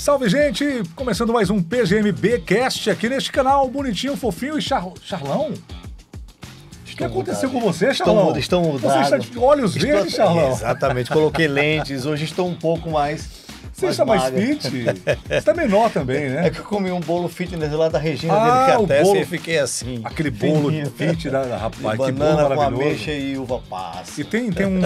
Salve, gente! Começando mais um PGMB Cast aqui neste canal bonitinho, fofinho e char... charlão. O que aconteceu mudado. com você, Charlão? Estão mudando. Você está de olhos estou... verdes, Charlão. Exatamente, coloquei lentes, hoje estou um pouco mais você está mais fit? Você está menor também, né? É que eu comi um bolo fitness lá da Regina ah, dele até bolo... e fiquei assim. Aquele bolo fit da, rapaz, que banana bolo com ameixa e uva passa. E tem, tem um,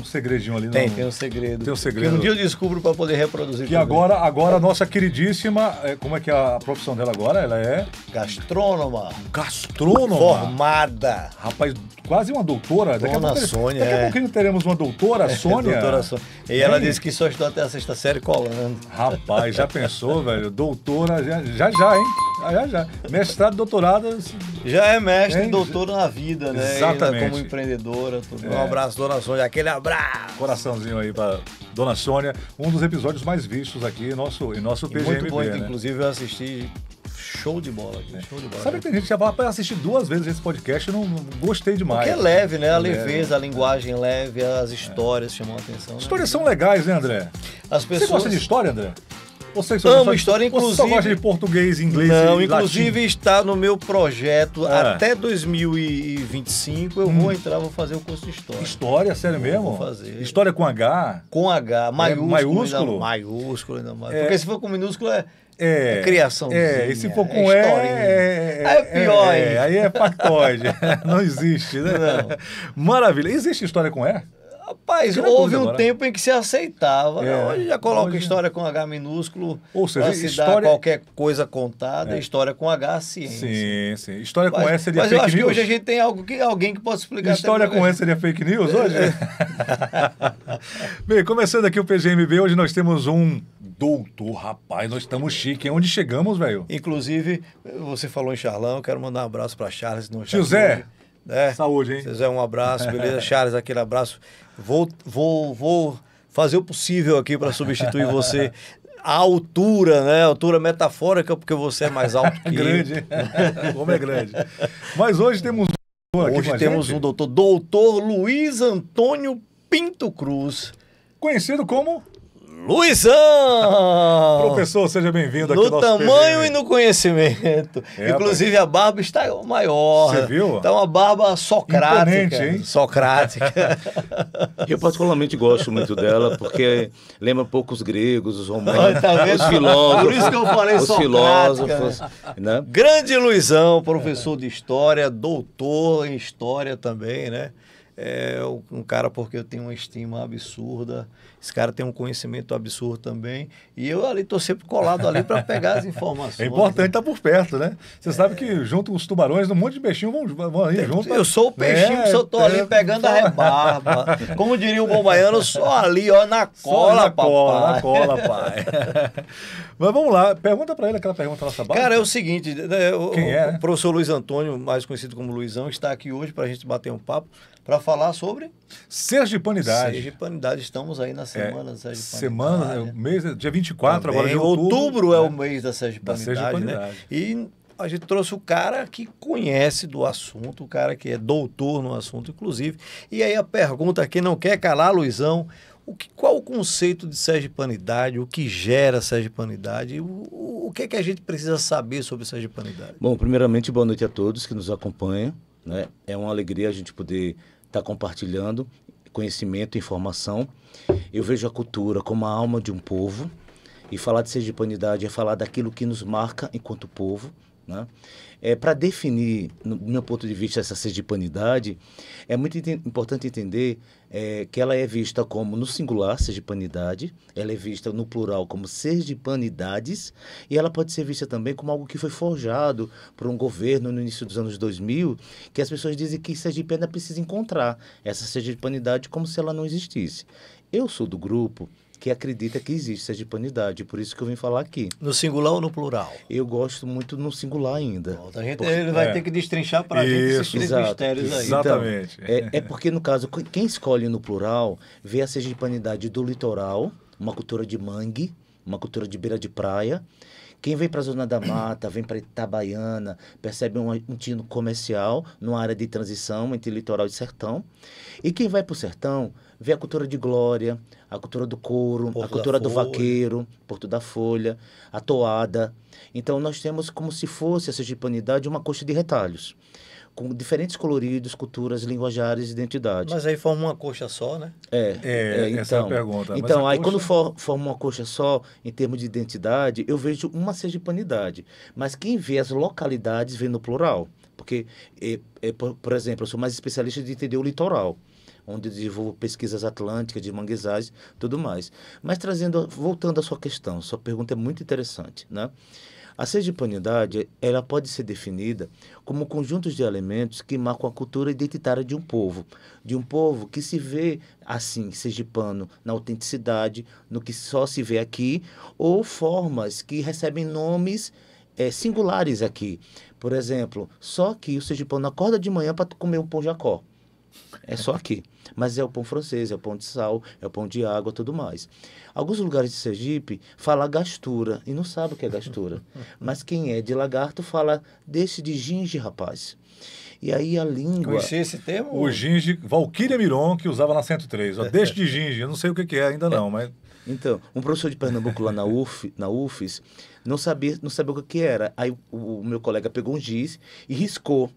um segredinho ali, não? Tem, né? tem um segredo. Tem um segredo. Que um dia eu descubro para poder reproduzir. E agora, agora a nossa queridíssima, é, como é que é a profissão dela agora? Ela é gastrônoma. Gastrônoma. Formada. Rapaz, quase uma doutora. Dona daqui a pouco, Sônia. Daqui a é. pouquinho teremos uma doutora, é, Sônia. doutora Sônia. E ela disse que só estudou até a sexta série colando. Rapaz, já pensou, velho? Doutora, já, já, já hein? Já, já. Mestrado, doutorado. Já é mestre hein? e doutor na vida, né? Exatamente. Como empreendedora. Tudo. É. Um abraço, dona Sônia. Aquele abraço. Coraçãozinho aí pra dona Sônia. Um dos episódios mais vistos aqui em nosso, em nosso PGMB. E muito bom, né? inclusive, eu assisti Show de bola. Né? Show de bola. Sabe né? que tem gente que já vai assistir duas vezes esse podcast e não gostei demais. Porque é leve, né? A é. leveza, é. a linguagem leve, as histórias é. chamam a atenção. Né? Histórias são legais, né, André? As pessoas... Você gosta de história, André? Você só Amo história, inclusive. Você só gosta de português, inglês Não, e inclusive latim. está no meu projeto. É. Até 2025 eu hum. vou entrar, vou fazer o curso de história. História, sério mesmo? Vou fazer. História com H? Com H, maiúsculo. É, maiúsculo? Ainda, maiúsculo ainda mais. É. Porque se for com minúsculo é é, a criação. É, esse pouco é, é é, é, é. Aí é pior. É, aí é factóide não existe, né? Não. Maravilha. Existe história com E? Rapaz, houve um tempo em que se aceitava. É, hoje já coloca hoje... história com H minúsculo. Ou seja, se história... qualquer coisa contada, é. história com H ciência. Sim, sim. História mas, com S seria mas fake eu acho news. Que hoje a gente tem algo que, alguém que possa explicar. História com S seria fake news hoje? É. Bem, começando aqui o PGMB, hoje nós temos um doutor, rapaz, nós estamos chique. Onde chegamos, velho? Inclusive, você falou em Charlão, eu quero mandar um abraço para Charles. No Tio Zé! Né? Saúde, hein? José, um abraço, beleza? Charles, aquele abraço. Vou, vou, vou fazer o possível aqui para substituir você a altura, né? A altura metafórica, porque você é mais alto que grande. O Como é grande. Mas hoje temos um Hoje temos um doutor, doutor Luiz Antônio Pinto Cruz. Conhecido como Luizão! Professor, seja bem-vindo aqui no No tamanho PM. e no conhecimento. É, Inclusive, mas... a barba está maior. Você viu? Está uma barba socrática. Imponente, hein? Socrática. Eu particularmente gosto muito dela, porque lembra um pouco os gregos, os romanos, tá os filósofos. Por isso que eu falei Os filósofos. Né? Grande Luizão, professor de História, doutor em História também, né? é um cara porque eu tenho uma estima absurda, esse cara tem um conhecimento absurdo também, e eu ali estou sempre colado ali para pegar as informações. É né? importante estar né? tá por perto, né? Você é... sabe que junto com os tubarões, um monte de peixinho vão, vão ali junto. Eu sou o né? peixinho é, que eu estou é... ali pegando a rebarba. Como diria o bom baiano, só ali, ó, na cola, só na papai. Cola, na cola, pai. Mas vamos lá, pergunta para ele aquela pergunta nossa básica. Cara, é o seguinte, né, o, Quem é? o professor Luiz Antônio, mais conhecido como Luizão, está aqui hoje para a gente bater um papo, para falar sobre sergipanidade. Sergipanidade, estamos aí na é, semana é, da sergipanidade. Semana, é o mês, dia 24 Também, agora de outubro. Outubro é, é o mês da sergipanidade, da né? sergipanidade. Né? E a gente trouxe o cara que conhece do assunto, o cara que é doutor no assunto, inclusive. E aí a pergunta que não quer calar, Luizão, o que, qual o conceito de sergipanidade, o que gera sergipanidade, o, o, o que é que a gente precisa saber sobre sergipanidade? Bom, primeiramente, boa noite a todos que nos acompanham. Né? É uma alegria a gente poder está compartilhando conhecimento, informação. Eu vejo a cultura como a alma de um povo. E falar de sergipanidade é falar daquilo que nos marca enquanto povo, né? É, Para definir, no meu ponto de vista, essa sergipanidade, é muito importante entender é, que ela é vista como no singular, sergipanidade, ela é vista no plural como sergipanidades, e ela pode ser vista também como algo que foi forjado por um governo no início dos anos 2000, que as pessoas dizem que sergipana precisa encontrar essa sergipanidade como se ela não existisse. Eu sou do grupo que acredita que existe essa dipanidade. Por isso que eu vim falar aqui. No singular ou no plural? Eu gosto muito no singular ainda. Bom, então a gente porque... ele vai é. ter que destrinchar para a gente esses três mistérios aí. Exatamente. Então, é, é porque, no caso, quem escolhe no plural vê essa dipanidade do litoral, uma cultura de mangue, uma cultura de beira de praia. Quem vem para a Zona da Mata, vem para Itabaiana, percebe um, um tino comercial numa área de transição entre litoral e sertão. E quem vai para o sertão vê a cultura de glória, a cultura do couro, Porto a cultura do vaqueiro, Porto da Folha, a toada. Então nós temos como se fosse essa gipanidade uma coxa de retalhos, com diferentes coloridos, culturas, linguajares e identidades. Mas aí forma uma coxa só, né? É, é, é então, essa é a então. pergunta. Então, aí coxa... quando for, forma uma coxa só, em termos de identidade, eu vejo uma sergipanidade. Mas quem vê as localidades vê no plural. Porque, é, é, por, por exemplo, eu sou mais especialista de entender o litoral onde eu desenvolvo pesquisas atlânticas, de manguezais, tudo mais. Mas trazendo, voltando à sua questão, sua pergunta é muito interessante, né? A sergipanidade, ela pode ser definida como conjuntos de elementos que marcam a cultura identitária de um povo, de um povo que se vê assim, sergipano, na autenticidade, no que só se vê aqui, ou formas que recebem nomes é, singulares aqui. Por exemplo, só que o sergipano acorda de manhã para comer um pão jacó. É só aqui. Mas é o pão francês, é o pão de sal, é o pão de água, tudo mais. Alguns lugares de Sergipe fala gastura e não sabe o que é gastura. Mas quem é de lagarto fala desse de ginge, rapaz. E aí a língua. Conheci esse termo? O ginge, Valquíria Miron, que usava na 103. Ó, deixa de ginge, eu não sei o que, que é ainda não, é. mas. Então, um professor de Pernambuco lá na, UF, na UFES não sabia, não sabia o que era. Aí o, o meu colega pegou um giz e riscou.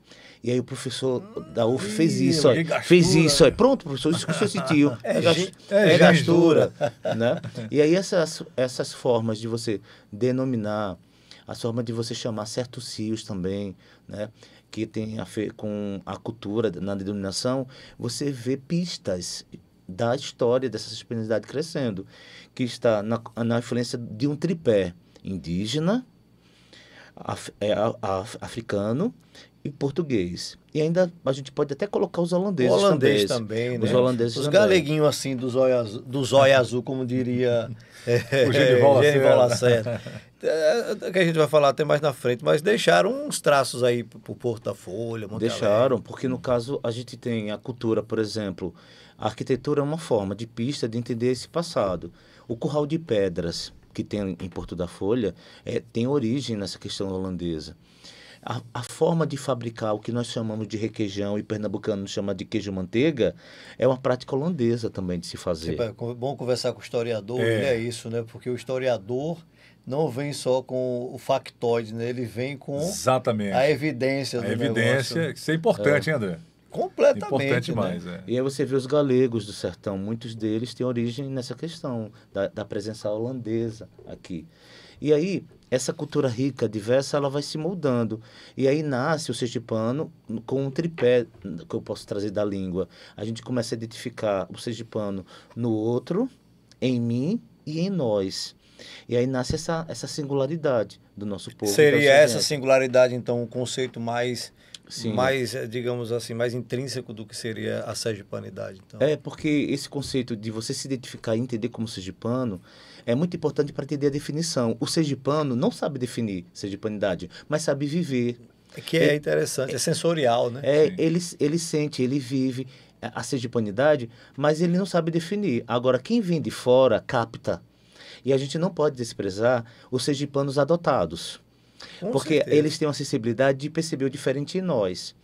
E aí o professor da UF fez isso, é fez isso, pronto, professor, isso que o senhor sentiu. É, gasto, é, é, é, é gastura. né? E aí essas, essas formas de você denominar, a forma de você chamar certos cios também, né? que tem a ver com a cultura na denominação, você vê pistas da história dessa sustentabilidade crescendo, que está na, na influência de um tripé indígena, af, é, af, africano e português. E ainda a gente pode até colocar os holandeses holandês também. também né? Os holandeses Os galeguinhos assim dos olhos dos olhos azul, como diria é, o Genival é, É, que a gente vai falar até mais na frente, mas deixaram uns traços aí o Porta Folha, Monte Deixaram, porque no caso a gente tem a cultura, por exemplo, a arquitetura é uma forma de pista de entender esse passado. O curral de pedras que tem em Porto da Folha é, tem origem nessa questão holandesa. A, a, forma de fabricar o que nós chamamos de requeijão e pernambucano chama de queijo manteiga é uma prática holandesa também de se fazer. Tipo, é bom conversar com o historiador, é. é isso, né? Porque o historiador não vem só com o factoide, né? ele vem com Exatamente. a evidência. A evidência, negócio. isso é importante, é. hein, André? Completamente. Importante né? demais, né? é. E aí você vê os galegos do sertão, muitos deles têm origem nessa questão da, da presença holandesa aqui. E aí, essa cultura rica, diversa, ela vai se moldando. E aí nasce o sergipano com um tripé hum, que eu posso trazer da língua. A gente começa a identificar o sergipano no outro, em mim e em nós. E aí nasce essa, essa singularidade do nosso povo. Seria então, essa singularidade, então, o um conceito mais Sim. mais, eh, digamos assim, mais intrínseco do que seria a sergipanidade. Então. É, porque esse conceito de você se identificar e entender como sergipano é muito importante para entender a definição. O sergipano não sabe definir sergipanidade, mas sabe viver. É que é, é interessante, é, é, sensorial, né? É, ele, ele sente, ele vive a sergipanidade, mas ele não sabe definir. Agora, quem vem de fora capta. E a gente não pode desprezar os sergipanos adotados com porque certeza. eles têm uma sensibilidade de perceber o diferente em nós.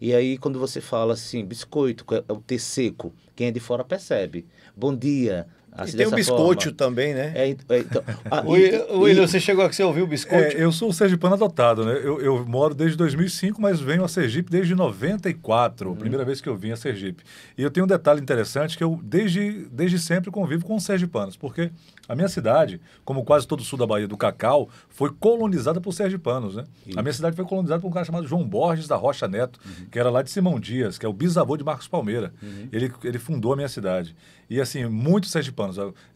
E aí, quando você fala assim, biscoito, é o ter seco, quem é de fora percebe. Bom dia, Assim, e tem o biscoito forma. também, né? É, então, é, então a, William, você chegou aqui, você ouviu o biscoito? É, eu sou o sergipano adotado, né? Eu, eu, moro desde 2005, mas venho a Sergipe desde 94, hum. primeira vez que eu vim a Sergipe. E eu tenho um detalhe interessante que eu desde, desde sempre convivo com os sergipanos, porque a minha cidade, como quase todo o sul da Bahia do Cacau, foi colonizada por sergipanos, né? Isso. A minha cidade foi colonizada por um cara chamado João Borges da Rocha Neto, uhum. que era lá de Simão Dias, que é o bisavô de Marcos Palmeira. Uhum. Ele, ele fundou a minha cidade. E assim, muitos sergipanos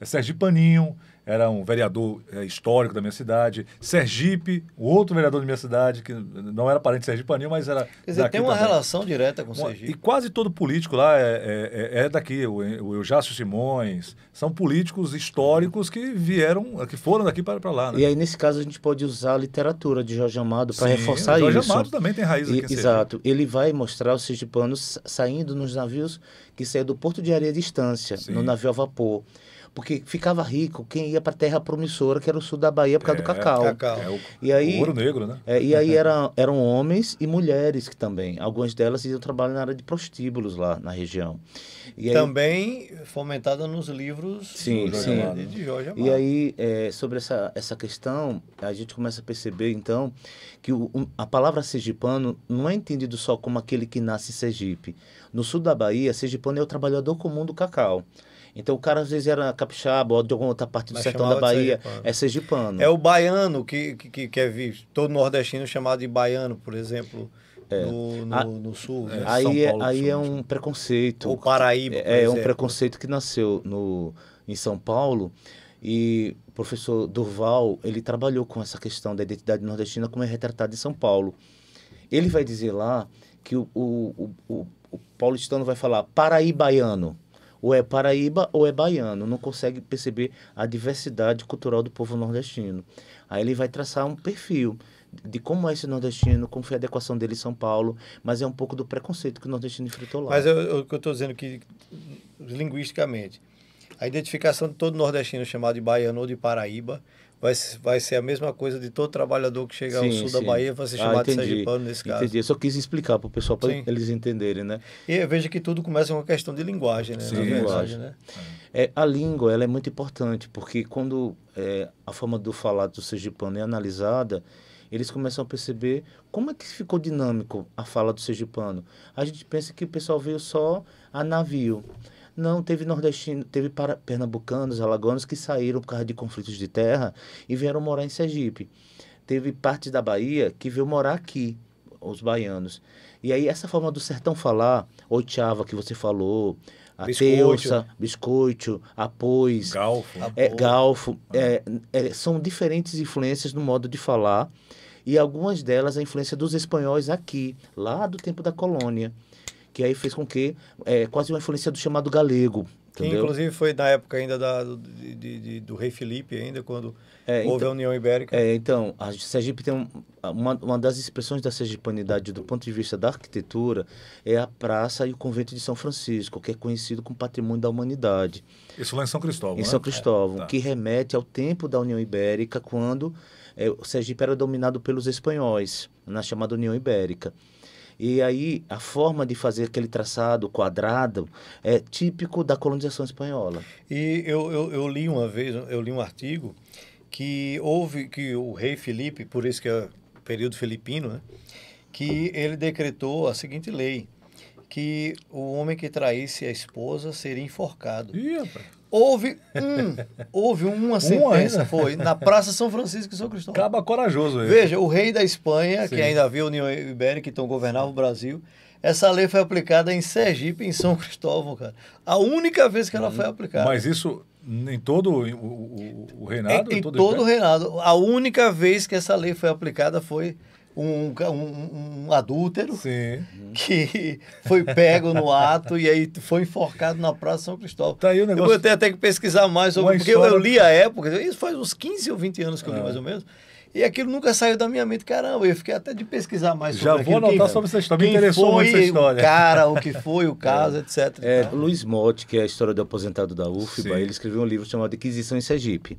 é Sergi Paninho, era um vereador é, histórico da minha cidade. Sergipe, outro vereador da minha cidade, que não era parente de Anil, mas era. Quer dizer, tem uma também. relação direta com o Sergipe. E quase todo político lá é, é, é, é daqui, o, o Eujácio Simões. São políticos históricos que vieram, que foram daqui para, para lá. Né? E aí, nesse caso, a gente pode usar a literatura de Jorge Amado para reforçar Jorge isso. Jorge Amado também tem raiz e, aqui. Exato. Ele vai mostrar os sergipanos saindo nos navios que saem do Porto de Areia Distância, Sim. no navio a vapor porque ficava rico quem ia para a terra promissora, que era o sul da Bahia, por causa é, do cacau. cacau. É, o, e é aí, o ouro negro, né? É, e aí era, eram homens e mulheres que também. Algumas delas iam trabalhar na área de prostíbulos lá na região. E também fomentada nos livros sim, do sim. Amado. de Jorge Amado. E aí, é, sobre essa, essa questão, a gente começa a perceber, então, que o, a palavra sergipano não é entendido só como aquele que nasce em Sergipe. No sul da Bahia, sergipano é o trabalhador comum do cacau. Então o cara às vezes era capixaba ou de alguma outra parte do Mas sertão da Bahia, sergipano. Né? é sergipano. É o baiano que, que, que é visto, todo nordestino é chamado de baiano, por exemplo. É. No, no, a, no, sul, né? aí, é, Paulo, aí sul, é um preconceito. O Paraíba. É, é um preconceito que nasceu no, em São Paulo e o professor Durval ele trabalhou com essa questão da identidade nordestina como é retratado em São Paulo. Ele vai dizer lá que o, o, o, o paulistano vai falar paraibaiano ou é paraíba ou é baiano, não consegue perceber a diversidade cultural do povo nordestino. Aí ele vai traçar um perfil de como é esse nordestino, como foi a adequação dele em São Paulo, mas é um pouco do preconceito que o nordestino enfrentou lá. Mas o que eu estou dizendo é que, linguisticamente, a identificação de todo nordestino chamado de baiano ou de paraíba vai, vai ser a mesma coisa de todo trabalhador que chega sim, ao sul sim. da Bahia vai ser ah, chamado ah, de sergipano nesse caso. Entendi, eu só quis explicar para o pessoal, para eles entenderem, né? E veja que tudo começa com uma questão de linguagem, né? Sim, linguagem. né? É, a língua, ela é muito importante, porque quando é, a forma do falar do sergipano é analisada, eles começam a perceber como é que ficou dinâmico a fala do sergipano. A gente pensa que o pessoal veio só a navio, não, teve nordestino, teve para, pernambucanos, alagoanos que saíram por causa de conflitos de terra e vieram morar em Sergipe. Teve parte da Bahia que veio morar aqui, os baianos. E aí essa forma do sertão falar, oitava que você falou, a biscoito. Teusa, biscoito, apois, galfo, é, galfo ah. é, é, são diferentes influências no modo de falar e algumas delas a influência dos espanhóis aqui, lá do tempo da colônia que aí fez com que é, quase uma influência do chamado galego. Entendeu? Que inclusive foi na época ainda da, do, de, de, do rei Felipe, ainda quando é, então houve então, a União Ibérica. É, então, a Sergipe tem um, uma, uma das expressões da sergipanidade do ponto de vista da arquitetura é a praça e o convento de São Francisco, que é conhecido como patrimônio da humanidade. Isso lá em São Cristóvão. Em né? São Cristóvão, é, tá. que remete ao tempo da União Ibérica, quando é, o Sergipe era dominado pelos espanhóis, na chamada União Ibérica. E aí a forma de fazer aquele traçado quadrado é típico da colonização espanhola. E eu, eu, eu li uma vez, eu li um artigo que houve que o rei Felipe, por isso que é período filipino, né, que ele decretou a seguinte lei que o homem que traísse a esposa seria enforcado. Ia, Houve um, houve uma sentença, foi, na Praça São Francisco e São Cristóvão. Acaba corajoso ele. Veja, o rei da Espanha, Sim. que ainda havia a União Ibérica, então governava o Brasil, essa lei foi aplicada em Sergipe, em São Cristóvão, cara. A única vez que ela foi aplicada. Mas isso em todo o, o, o reinado? Em, em todo, todo o reinado. A única vez que essa lei foi aplicada foi um, um, um adúltero Sim. que foi pego no ato e aí foi enforcado na Praça São Cristóvão. Tá aí o negócio. Eu vou até que pesquisar mais sobre, Uma porque história... eu li a época, isso faz uns 15 ou 20 anos que eu li é. mais ou menos. E aquilo nunca saiu da minha mente, caramba. Eu fiquei até de pesquisar mais sobre Já vou anotar quem, sobre essa história. Me interessou muito essa história. O cara, o que foi, o caso, é. etc. É, Luiz Motti, que é a história do aposentado da UFBA, Sim. ele escreveu um livro chamado Inquisição em Sergipe.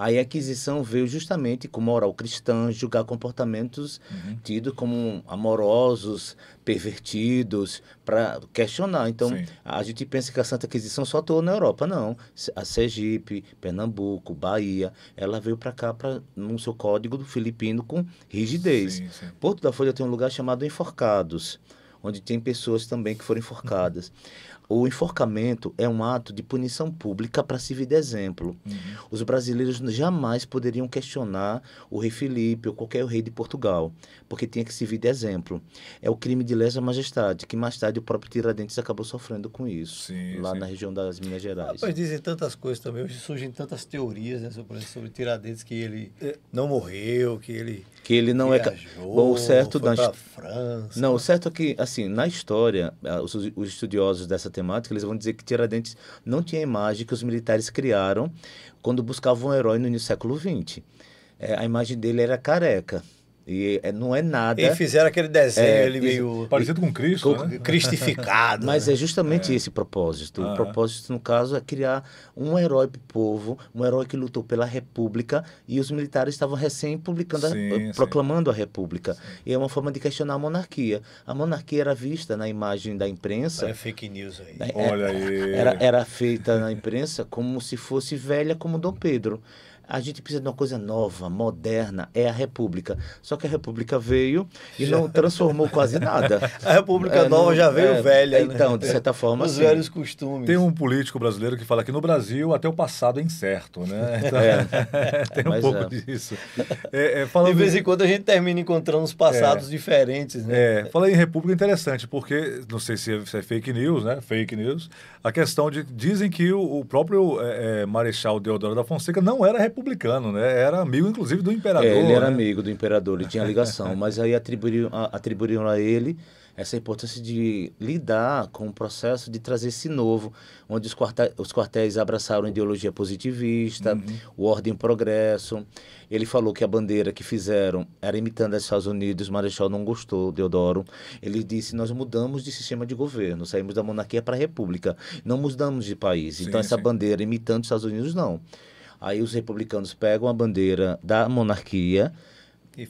Aí a aquisição veio justamente com moral cristã, julgar comportamentos uhum. tidos como amorosos, pervertidos, para questionar. Então, Sim. a gente pensa que a Santa aquisição só atuou na Europa, não. A Sergipe, Pernambuco, Bahia, ela veio para cá pra, no seu código do filipino com rigidez. Sim, sim. Porto da Folha tem um lugar chamado Enforcados, onde tem pessoas também que foram enforcadas. Uhum o enforcamento é um ato de punição pública para servir de exemplo. Uhum. Os brasileiros jamais poderiam questionar o rei Filipe ou qualquer rei de Portugal, porque tinha que servir de exemplo. É o crime de lesa majestade, que mais tarde o próprio Tiradentes acabou sofrendo com isso, sim, lá sim. na região das Minas Gerais. Mas dizem tantas coisas também, hoje surgem tantas teorias né, sobre, sobre Tiradentes, que ele é. não morreu, que ele que ele não Viajou, é bom, o certo foi da França. Não, o certo é que assim, na história, os, os, estudiosos dessa temática, eles vão dizer que Tiradentes não tinha a imagem que os militares criaram quando buscavam um herói no início do século XX. É, a imagem dele era careca. E é, não é nada. E fizeram aquele desenho é, ele meio. Parecido com Cristo. Com, né? Cristificado. Mas né? é justamente é. esse propósito. Ah, o é. propósito, no caso, é criar um herói para o povo, um herói que lutou pela República e os militares estavam recém publicando, sim, a, proclamando a República. Sim. E é uma forma de questionar a monarquia. A monarquia era vista na imagem da imprensa. Olha fake news aí. Né? Olha é, aí. Era, era feita na imprensa como se fosse velha como Dom Pedro a gente precisa de uma coisa nova, moderna, é a República. Só que a República veio e já. não transformou quase nada. a República é, Nova não, já veio é, velha. Né? Então, né? de certa forma. Os velhos costumes. Tem um político brasileiro que fala que no Brasil até o passado é incerto, né? Então, é. tem um pouco é. disso. É, é, de vez em quando a gente termina encontrando os passados diferentes, né? É, falei em República interessante, porque, não sei se é, se é fake news, né? Fake news a questão de. Dizem que o, o próprio é, é, Marechal Deodoro da Fonseca não era republicano, né? Era amigo, inclusive, do imperador. É, ele era né? amigo do imperador, ele tinha ligação, mas aí atribuíram, atribuíram a ele essa importância de lidar com o processo de trazer esse novo, onde os quartéis, os quartéis abraçaram a ideologia positivista, uhum. o ordem e progresso. Ele falou que a bandeira que fizeram era imitando os Estados Unidos, o Marechal não gostou, Deodoro. Ele disse: Nós mudamos de sistema de governo, saímos da monarquia para a república, não mudamos de país. Sim, então, essa sim. bandeira imitando os Estados Unidos, não. Aí os republicanos pegam a bandeira da monarquia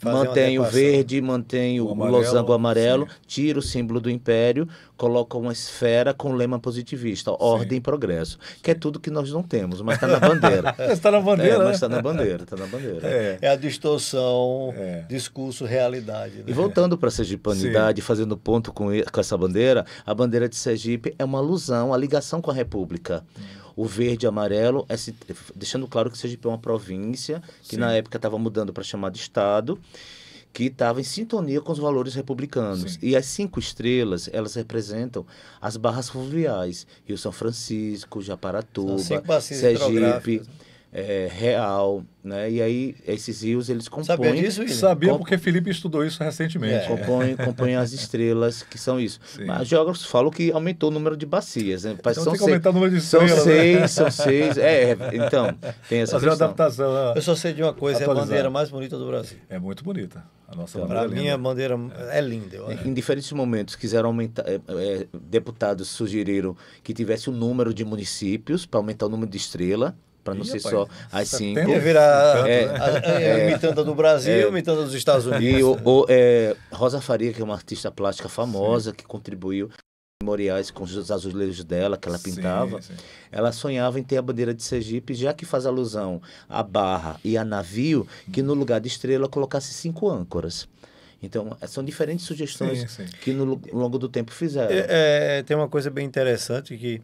mantém o verde, mantém o, o losango amarelo, sim. tira o símbolo do império, coloca uma esfera com lema positivista, ordem e progresso, que é tudo que nós não temos, mas está na bandeira. está na bandeira. É, né? Mas está na bandeira, está na bandeira. É, é a distorção, é. discurso, realidade. Né? E voltando para a sergipanidade, sim. fazendo ponto com, com essa bandeira, a bandeira de Sergipe é uma alusão à ligação com a República. Hum o verde e amarelo, é deixando claro que Sergipe é uma província, que Sim. na época estava mudando para chamar de Estado, que estava em sintonia com os valores republicanos. Sim. E as cinco estrelas, elas representam as barras fluviais, Rio São Francisco, Japaratuba, Sergipe é, real, né? E aí esses rios eles compõem. Sabia disso? William? Sabia porque Felipe estudou isso recentemente. É. Compõem, compõem as estrelas que são isso. Sim. Mas geógrafos falam que aumentou o número de bacias. Né? Então são tem que aumentar o número de estrelas. São né? seis, são seis. É, então tem essa Fazer adaptação. Eu só sei de uma coisa: atualizar. é a bandeira mais bonita do Brasil. É muito bonita. A nossa então, bandeira. Para é mim, a bandeira é, é linda. Em diferentes momentos quiseram aumentar. É, é, é deputados sugeriram que tivesse o um número de municípios para aumentar o número de estrela para não ser só as cinco. virar é, é, é, do Brasil, é, mitanda dos Estados Unidos. E o, o é, Rosa Faria, que é uma artista plástica famosa, sim. que contribuiu memoriais com os azulejos dela que ela pintava. Sim, sim. Ela sonhava em ter a bandeira de Sergipe, já que faz alusão à barra e a navio, que no lugar de estrela colocasse cinco âncoras. Então, é, são diferentes sugestões sim, que no longo do tempo fizeram. É, é, tem uma coisa bem interessante que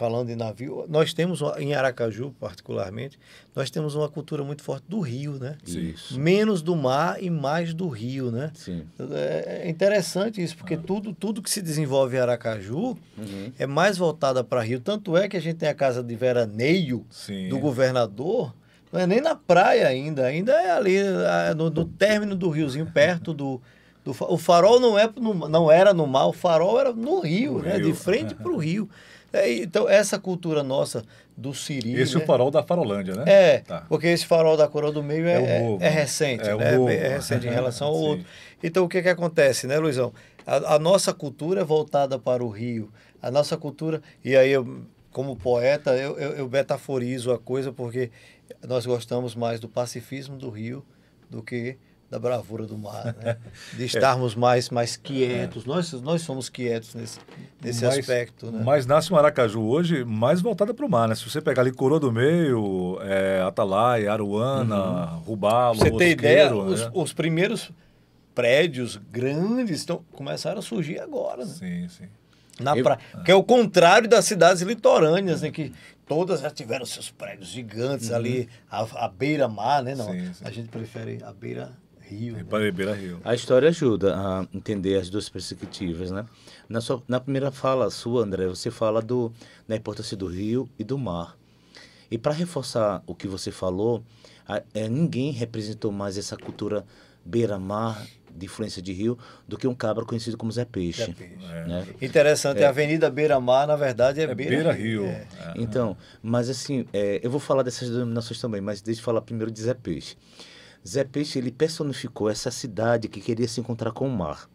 falando em navio, nós temos, em Aracaju particularmente, nós temos uma cultura muito forte do rio, né? Isso. Menos do mar e mais do rio, né? Sim. É, é interessante isso, porque ah. tudo, tudo que se desenvolve em Aracaju uhum. é mais voltada para rio. Tanto é que a gente tem a casa de veraneio Sim. do governador, não é nem na praia ainda, ainda é ali no, no término do riozinho, perto do... Do, o farol não, é, não, não era no mar, o farol era no rio, no né? Rio. de frente para o rio. É, então, essa cultura nossa do Siri. Esse né? é o né? farol da Farolândia, né? É, tá. porque esse farol da Coroa do Meio é, é, é, é né? recente, é, né? é recente em relação ao outro. Então, o que, que acontece, né, Luizão? A, a, nossa cultura é voltada para o Rio. A nossa cultura. E aí, eu, como poeta, eu, eu, eu metaforizo a coisa, porque nós gostamos mais do pacifismo do Rio do que da bravura do mar, né? de é. estarmos é. mais, mais quietos. É. Nós, nós somos quietos nesse, nesse mas, aspecto. Né? Mas nasce Maracaju hoje mais voltada para o mar. Né? Se você pegar ali Coroa do Meio, é, Atalaia, Aruana, uhum. Rubalo, Você tem ideia, né? os, os, primeiros prédios grandes estão, começaram a surgir agora. Né? Sim, sim. Na eu, pra... Ah. Que é o contrário das cidades litorâneas, uhum. né? que todas já tiveram seus prédios gigantes uhum. ali, à beira-mar, né? Não, sim, sim. a gente prefere a beira Rio. É né? Para Beira Rio. A história ajuda a entender as duas perspectivas, né? Na, sua, na primeira fala sua, André, você fala do, da importância do rio e do mar. E para reforçar o que você falou, a, é, ninguém representou mais essa cultura beira-mar de influência de rio do que um cabra conhecido como Zé Peixe. Zé Peixe. Né? É. Né? Interessante, é. a Avenida Beira Mar, na verdade, é, é Beira, Rio. É. é. Então, mas assim, é, eu vou falar dessas denominações também, mas deixa eu falar primeiro de Zé Peixe. Zé Peixe ele personificou essa cidade que queria se encontrar com o mar.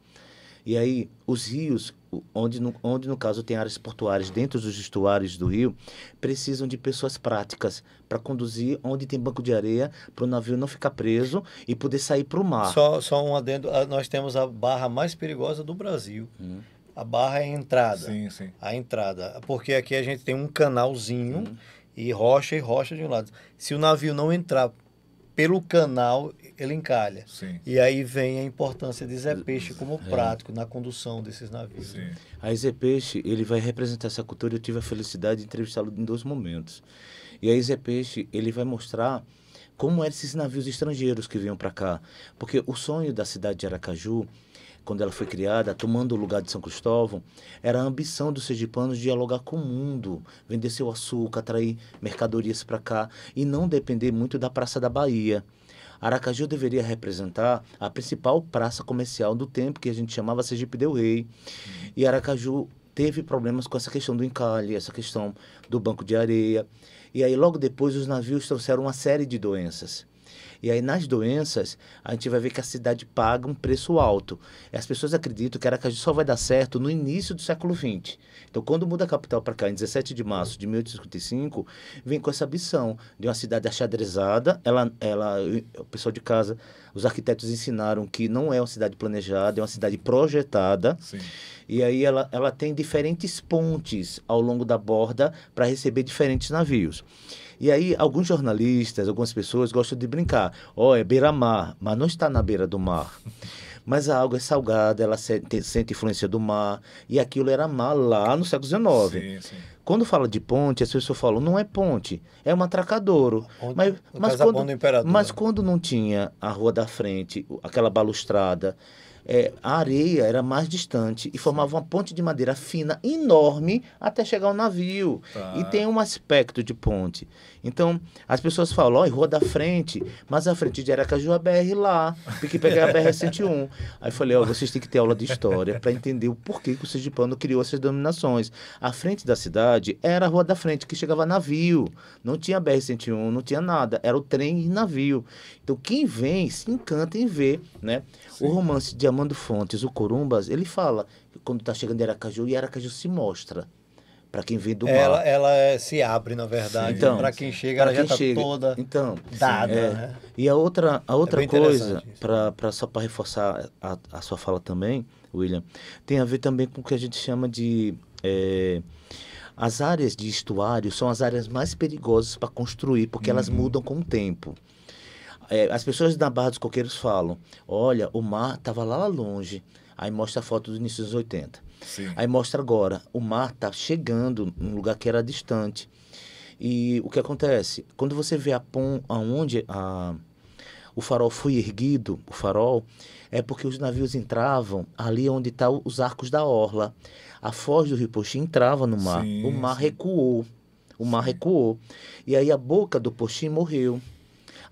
E aí, os rios, onde no, onde no caso tem áreas portuárias dentro dos estuários do rio, precisam de pessoas práticas para conduzir onde tem banco de areia, para o navio não ficar preso e poder sair para o mar. Só, só um adendo: nós temos a barra mais perigosa do Brasil. Hum. A barra é a entrada. Sim, sim. A entrada. Porque aqui a gente tem um canalzinho hum. e rocha e rocha de um lado. Se o navio não entrar pelo canal ele encalha. Sim. E aí vem a importância de Zé Peixe como é. prático na condução desses navios. Sim. Aí Zé Peixe, ele vai representar essa cultura. Eu tive a felicidade de entrevistá-lo em dois momentos. E aí Zé Peixe, ele vai mostrar como eram esses navios estrangeiros que vinham para cá. Porque o sonho da cidade de Aracaju quando ela foi criada, tomando o lugar de São Cristóvão, era a ambição dos sergipanos dialogar com o mundo, vender seu açúcar, atrair mercadorias para cá e não depender muito da Praça da Bahia. Aracaju deveria representar a principal praça comercial do tempo, que a gente chamava Sergipe Del Rei. E Aracaju teve problemas com essa questão do encalhe, essa questão do banco de areia. E aí, logo depois, os navios trouxeram uma série de doenças. E aí, nas doenças, a gente vai ver que a cidade paga um preço alto. E as pessoas acreditam que Aracaju só vai dar certo no início do século XX. Então, quando muda a capital para cá, em 17 de março de 1855, vem com essa missão de uma cidade achadrezada. Ela, ela, o pessoal de casa, os arquitetos ensinaram que não é uma cidade planejada, é uma cidade projetada. Sim. E aí ela, ela tem diferentes pontes ao longo da borda para receber diferentes navios. E aí, alguns jornalistas, algumas pessoas gostam de brincar. Ó, oh, é beira-mar, mas não está na beira do mar. Mas a água é salgada, ela sente, sente influência do mar, e aquilo era mar lá no século XIX. Sim, sim. Quando fala de ponte, as pessoas falam, não é ponte, é um atracadouro. Onde, mas, mas quando, mas quando não tinha a rua da frente, aquela balustrada, é, a areia era mais distante e formava uma ponte de madeira fina enorme até chegar ao navio. Tá. E tem um aspecto de ponte então, as pessoas falam, ó, oh, rua da frente, mas a frente de Aracaju a BR lá, tem que pegar é a BR-101. Aí eu falei, ó, oh, vocês têm que ter aula de história para entender o porquê que o Sergipano criou essas dominações. A frente da cidade era a rua da frente, que chegava navio, não tinha BR-101, não tinha nada, era o trem e navio. Então, quem vem, se encanta em ver, né? Sim. O romance de Amando Fontes, o Corumbas, ele fala quando está chegando em Aracaju, e Aracaju se mostra para quem vem do mar. Ela se abre, na verdade. Então, para quem chega, ela quem já está chega. toda então, dada. É, né? E a outra, a é outra é coisa, pra, pra, só para reforçar a, a, sua fala também, William, tem a ver também com o que a gente chama de. É, as áreas de estuário são as áreas mais perigosas para construir, porque uhum. elas mudam com o tempo. É, as pessoas da Barra dos Coqueiros falam: olha, o mar estava lá, lá longe. Aí mostra a foto do início dos 80. Sim. Aí mostra agora, o mar está chegando num lugar que era distante. E o que acontece? Quando você vê a pon aonde a, o farol foi erguido, o farol, é porque os navios entravam ali onde estão tá os arcos da orla. A foz do Rio Poxim entrava no mar. Sim, o mar sim. recuou. O mar recuou. E aí a boca do Poxim morreu.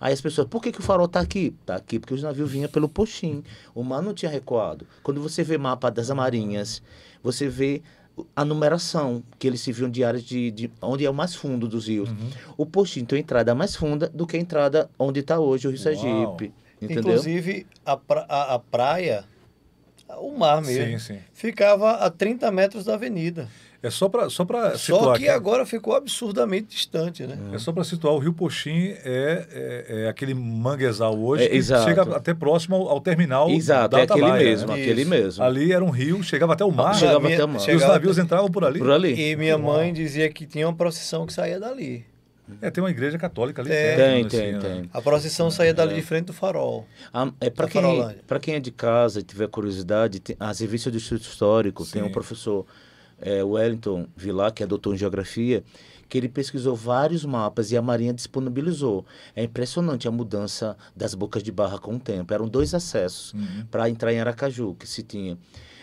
Aí as pessoas, por que, que o farol está aqui? Está aqui porque os navios vinham pelo Poxim. O mar não tinha recuado. Quando você vê mapa das Amarinhas, você vê a numeração, que eles se viam de áreas de, de onde é o mais fundo dos rios. Uhum. O Poxim tem uma entrada mais funda do que a entrada onde está hoje o Rio Sergipe. Entendeu? Inclusive, a, pra, a, a praia o mar mesmo, sim, sim. ficava a 30 metros da avenida. É só para só para só situar. Só que aqui. agora ficou absurdamente distante, né? É, é só para situar, o Rio Pochim é, é, é aquele manguezal hoje é, que exato. chega até próximo ao, ao terminal exato, da é aquele mesmo, né? aquele mesmo. Ali era um rio, chegava até o mar. Chegava minha, até o mar. E os navios até... entravam por ali. Por ali. E minha mãe dizia que tinha uma procissão que saía dali. É, tem uma igreja católica ali. Tem, perto, tem, assim, tem, né? A procissão saía é. dali é. de frente do farol. Ah, é para quem, quem, é de casa e tiver curiosidade, tem, serviço revistas do Instituto Histórico, Sim. tem um professor é, Wellington Vilar, que é doutor em geografia, que ele pesquisou vários mapas e a Marinha disponibilizou. É impressionante a mudança das bocas de barra com o tempo. Eram dois acessos uhum. para entrar em Aracaju que se tinha.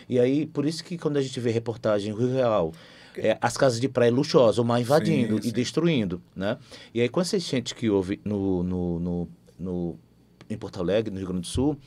E aí, por isso que quando a gente vê reportagem Rio Real, é, as casas de praia luxuosas, o mar invadindo sim, sim. e destruindo, né? E aí, com essa enchente que houve no, no, no, no, em Porto Alegre, no Rio Grande do Sul,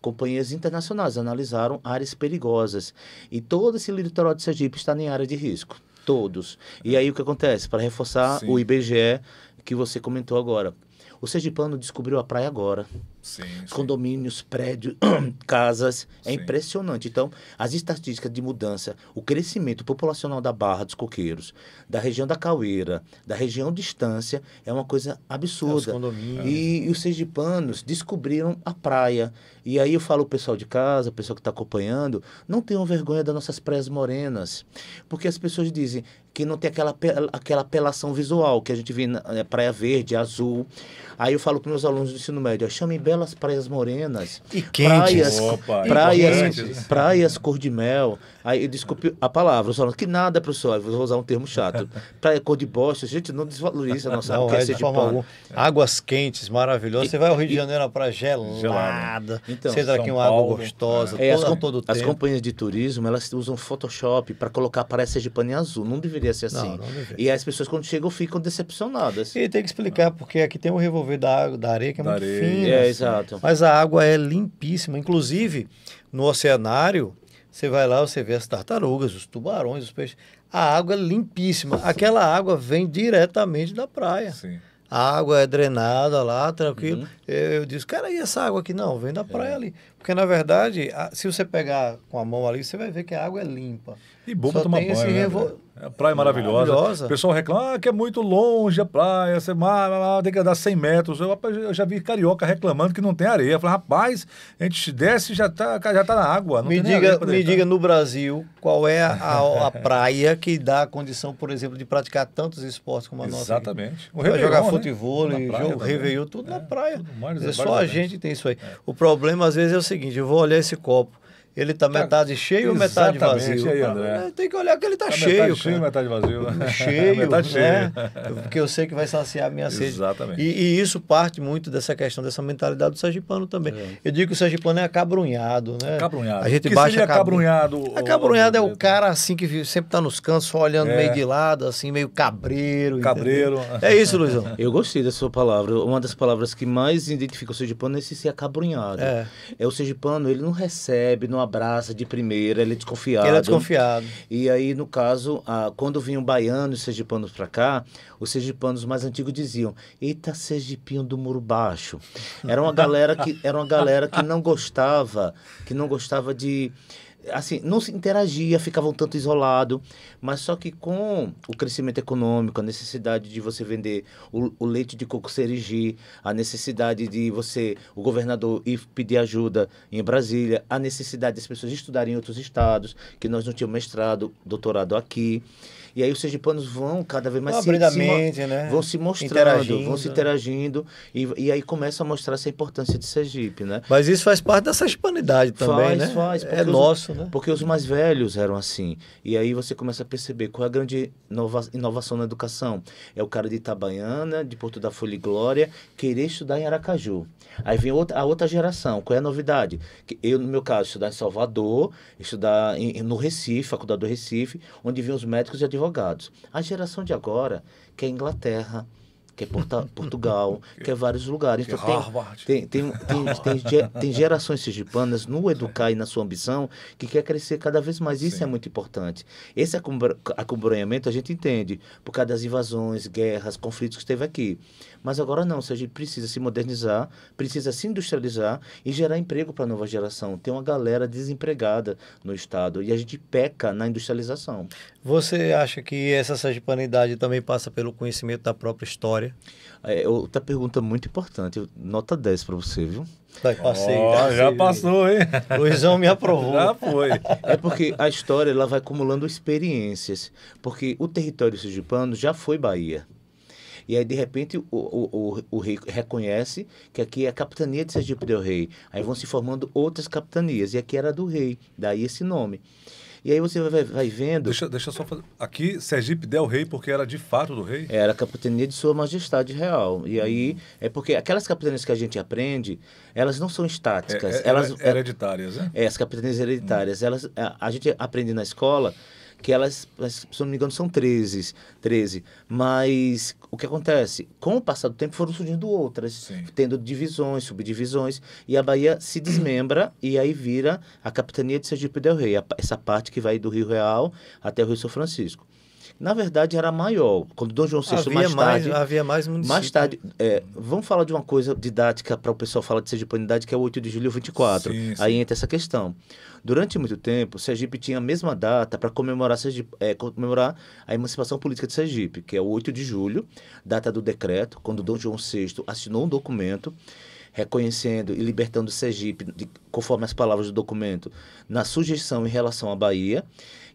Companhias internacionais analisaram áreas perigosas. E todo esse litoral de Sergipe está em área de risco. Todos. E aí o que acontece? Para reforçar Sim. o IBGE que você comentou agora. O Sergipano descobriu a praia agora sim, condomínios, prédios, casas. É impressionante. Então, as estatísticas de mudança, o crescimento populacional da Barra dos Coqueiros, da região da Caueira, da região distância é uma coisa absurda. É, os E, e os sergipanos descobriram a praia. E aí eu falo o pessoal de casa, o pessoal que está acompanhando, não tenham vergonha das nossas praias morenas. Porque as pessoas dizem que não tem aquela, aquela apelação visual que a gente vê na é, Praia Verde, Azul. Aí eu falo para meus alunos do ensino médio, chame Bela belas praias morenas. E quentes. Praias, Opa, praias, e quentes. Né? praias cor de mel. Aí, desculpe a palavra, só que nada, professor, vou usar um termo chato. Praia cor de bosta, gente, não desvaloriza a nossa não, é de forma alguma. Águas quentes, maravilhosas. Você vai ao Rio de Janeiro, para é praia gelada. gelada. Ah, então, Você entra aqui uma Paulo, água gostosa, é, toda, as, todo As tempo. companhias de turismo, elas usam Photoshop para colocar a praia sergipana em azul. Não deveria ser assim. Não, não deveria. E as pessoas, quando chegam, ficam decepcionadas. E tem que explicar, porque aqui tem um revolver da, da areia, que é da muito areia. É, Exato. Mas a água é limpíssima. Inclusive, no oceanário, você vai lá, você vê as tartarugas, os tubarões, os peixes. A água é limpíssima. Aquela água vem diretamente da praia. Sim. A água é drenada lá, tranquilo. Uhum. Eu, eu disse, cara, e essa água aqui? Não, vem da praia é. ali. Porque, na verdade, a, se você pegar com a mão ali, você vai ver que a água é limpa. E bom para tomar banho, né? É praia é maravilhosa. maravilhosa. O pessoal reclama ah, que é muito longe a praia, você tem que andar 100 metros. Eu, eu, já vi carioca reclamando que não tem areia. Eu rapaz, a gente desce e já está já tá na água. me diga, me diga no Brasil qual é a, a, praia que dá a condição, por exemplo, de praticar tantos esportes como a nossa. Exatamente. O jogar né? jogo, também. Réveillon, tudo é, na praia. Tudo mais, é só a gente tem isso aí. É. O problema, às vezes, é o seguinte seguinte, eu vou olhar esse copo ele está tá metade cheio ou metade vazio? Aí, André. É, tem que olhar que ele está cheio. Tá metade cheio, metade vazio. Cheio, metade né? cheio. Porque eu sei que vai saciar a minha sede. Exatamente. E, e, isso parte muito dessa questão, dessa mentalidade do Sergipano também. É. Eu digo que o Sergipano é acabrunhado, né? Acabrunhado. A gente que baixa. Seria acabrunhado. Acabrunhado é o cara assim que sempre está nos cantos, só olhando é. meio de lado, assim, meio cabreiro. Cabreiro. Entendeu? É isso, Luizão. Eu gostei dessa sua palavra. Uma das palavras que mais identifica o Sergipano é esse ser acabrunhado. É. é o Sergipano, ele não recebe, não abraça de primeira, ele é desconfiado. Ele é desconfiado. E aí, no caso, ah, quando vinham baianos e sergipanos para cá, os sergipanos mais antigos diziam: Eita, sergipinho do muro baixo. Era uma galera que, era uma galera que não gostava, que não gostava de assim, não se interagia, ficava um tanto isolado, mas só que com o crescimento econômico, a necessidade de você vender o, o leite de coco serigi, a necessidade de você, o governador ir pedir ajuda em Brasília, a necessidade das pessoas estudarem em outros estados, que nós não tínhamos mestrado, doutorado aqui. E aí os sergipanos vão cada vez mais se, se, né? vão se mostrando, interagindo. vão se né? interagindo e, e aí começa a mostrar essa importância de Sergipe, né? Mas isso faz parte dessa sergipanidade também, faz, né? Faz, é os, nosso, né? Porque os mais velhos eram assim. E aí você começa a perceber qual é a grande inova inovação na educação. É o cara de Itabaiana, de Porto da Folha e Glória, querer estudar em Aracaju. Aí vem outra, a outra geração. Qual é a novidade? Que eu, no meu caso, estudar em Salvador, estudar em, no Recife, faculdade do Recife, onde vêm os médicos e advogados advogados. A geração de agora quer é Inglaterra, quer é Porta, Portugal, quer é vários lugares. Então, tem, tem, tem, tem, tem, gerações sergipanas no educar e na sua ambição que quer crescer cada vez mais. Isso Sim. é muito importante. Esse acompanhamento a gente entende por causa das invasões, guerras, conflitos que esteve aqui. Mas agora não, Se a gente precisa se modernizar, precisa se industrializar e gerar emprego para a nova geração. Tem uma galera desempregada no Estado e a gente peca na industrialização. Você acha que essa sagipanidade também passa pelo conhecimento da própria história? É, outra pergunta muito importante, nota 10 para você, viu? Tá, passei, oh, passei, já passou, hein? Luizão me aprovou. Já foi. É porque a história ela vai acumulando experiências. Porque o território sergipano já foi Bahia. E aí, de repente, o, o, o, o rei reconhece que aqui é a capitania de Sergipe del Rei. Aí vão se formando outras capitanias. E aqui era do rei, daí esse nome. E aí você vai, vai vendo. Deixa, deixa só fazer. Aqui, Sergipe Del Rei, porque era de fato do rei? Era a capitania de Sua Majestade Real. E aí, hum. é porque aquelas capitanias que a gente aprende, elas não são estáticas. É, é, é elas, hereditárias, né? É, as capitanias hereditárias. Hum. Elas, a, a gente aprende na escola que elas, se não me engano, são 13, 13. Mas o que acontece? Com o passar do tempo foram surgindo outras, Sim. tendo divisões, subdivisões, e a Bahia se desmembra e aí vira a capitania de Sergipe del Rei, essa parte que vai do Rio Real até o Rio São Francisco na verdade era maior. Quando Dom João VI havia mais tarde. Mais, havia mais municípios. Mais tarde. É, vamos falar de uma coisa didática para o pessoal falar de sergipanidade, que é o 8 de julho 24. Sim, sim. Aí entra essa questão. Durante muito tempo, Sergipe tinha a mesma data para comemorar, é, comemorar a emancipação política de Sergipe, que é o 8 de julho, data do decreto, quando Dom João VI assinou um documento reconhecendo e libertando Sergipe, de, conforme as palavras do documento, na sujeição em relação à Bahia.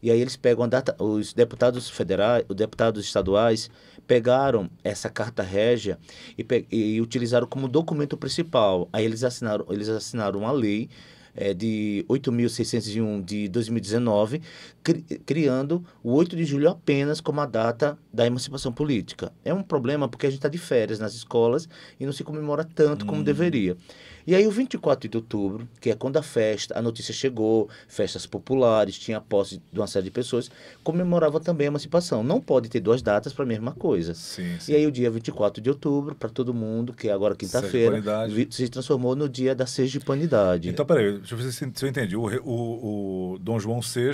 E aí eles pegam data, os deputados federais, os deputados estaduais pegaram essa carta régia e, e, utilizaram como documento principal. Aí eles assinaram, eles assinaram uma lei é, de 8.601 de 2019, cri criando o 8 de julho apenas como a data da emancipação política. É um problema porque a gente está de férias nas escolas e não se comemora tanto hum. como deveria. E aí, o 24 de outubro, que é quando a festa, a notícia chegou, festas populares, tinha posse de uma série de pessoas, comemorava também a emancipação. Não pode ter duas datas para a mesma coisa. Sim, sim. E aí, o dia 24 de outubro, para todo mundo, que é agora quinta-feira, se transformou no dia da sergipanidade. Então, peraí, deixa eu ver se eu entendi. O, o, o Dom João VI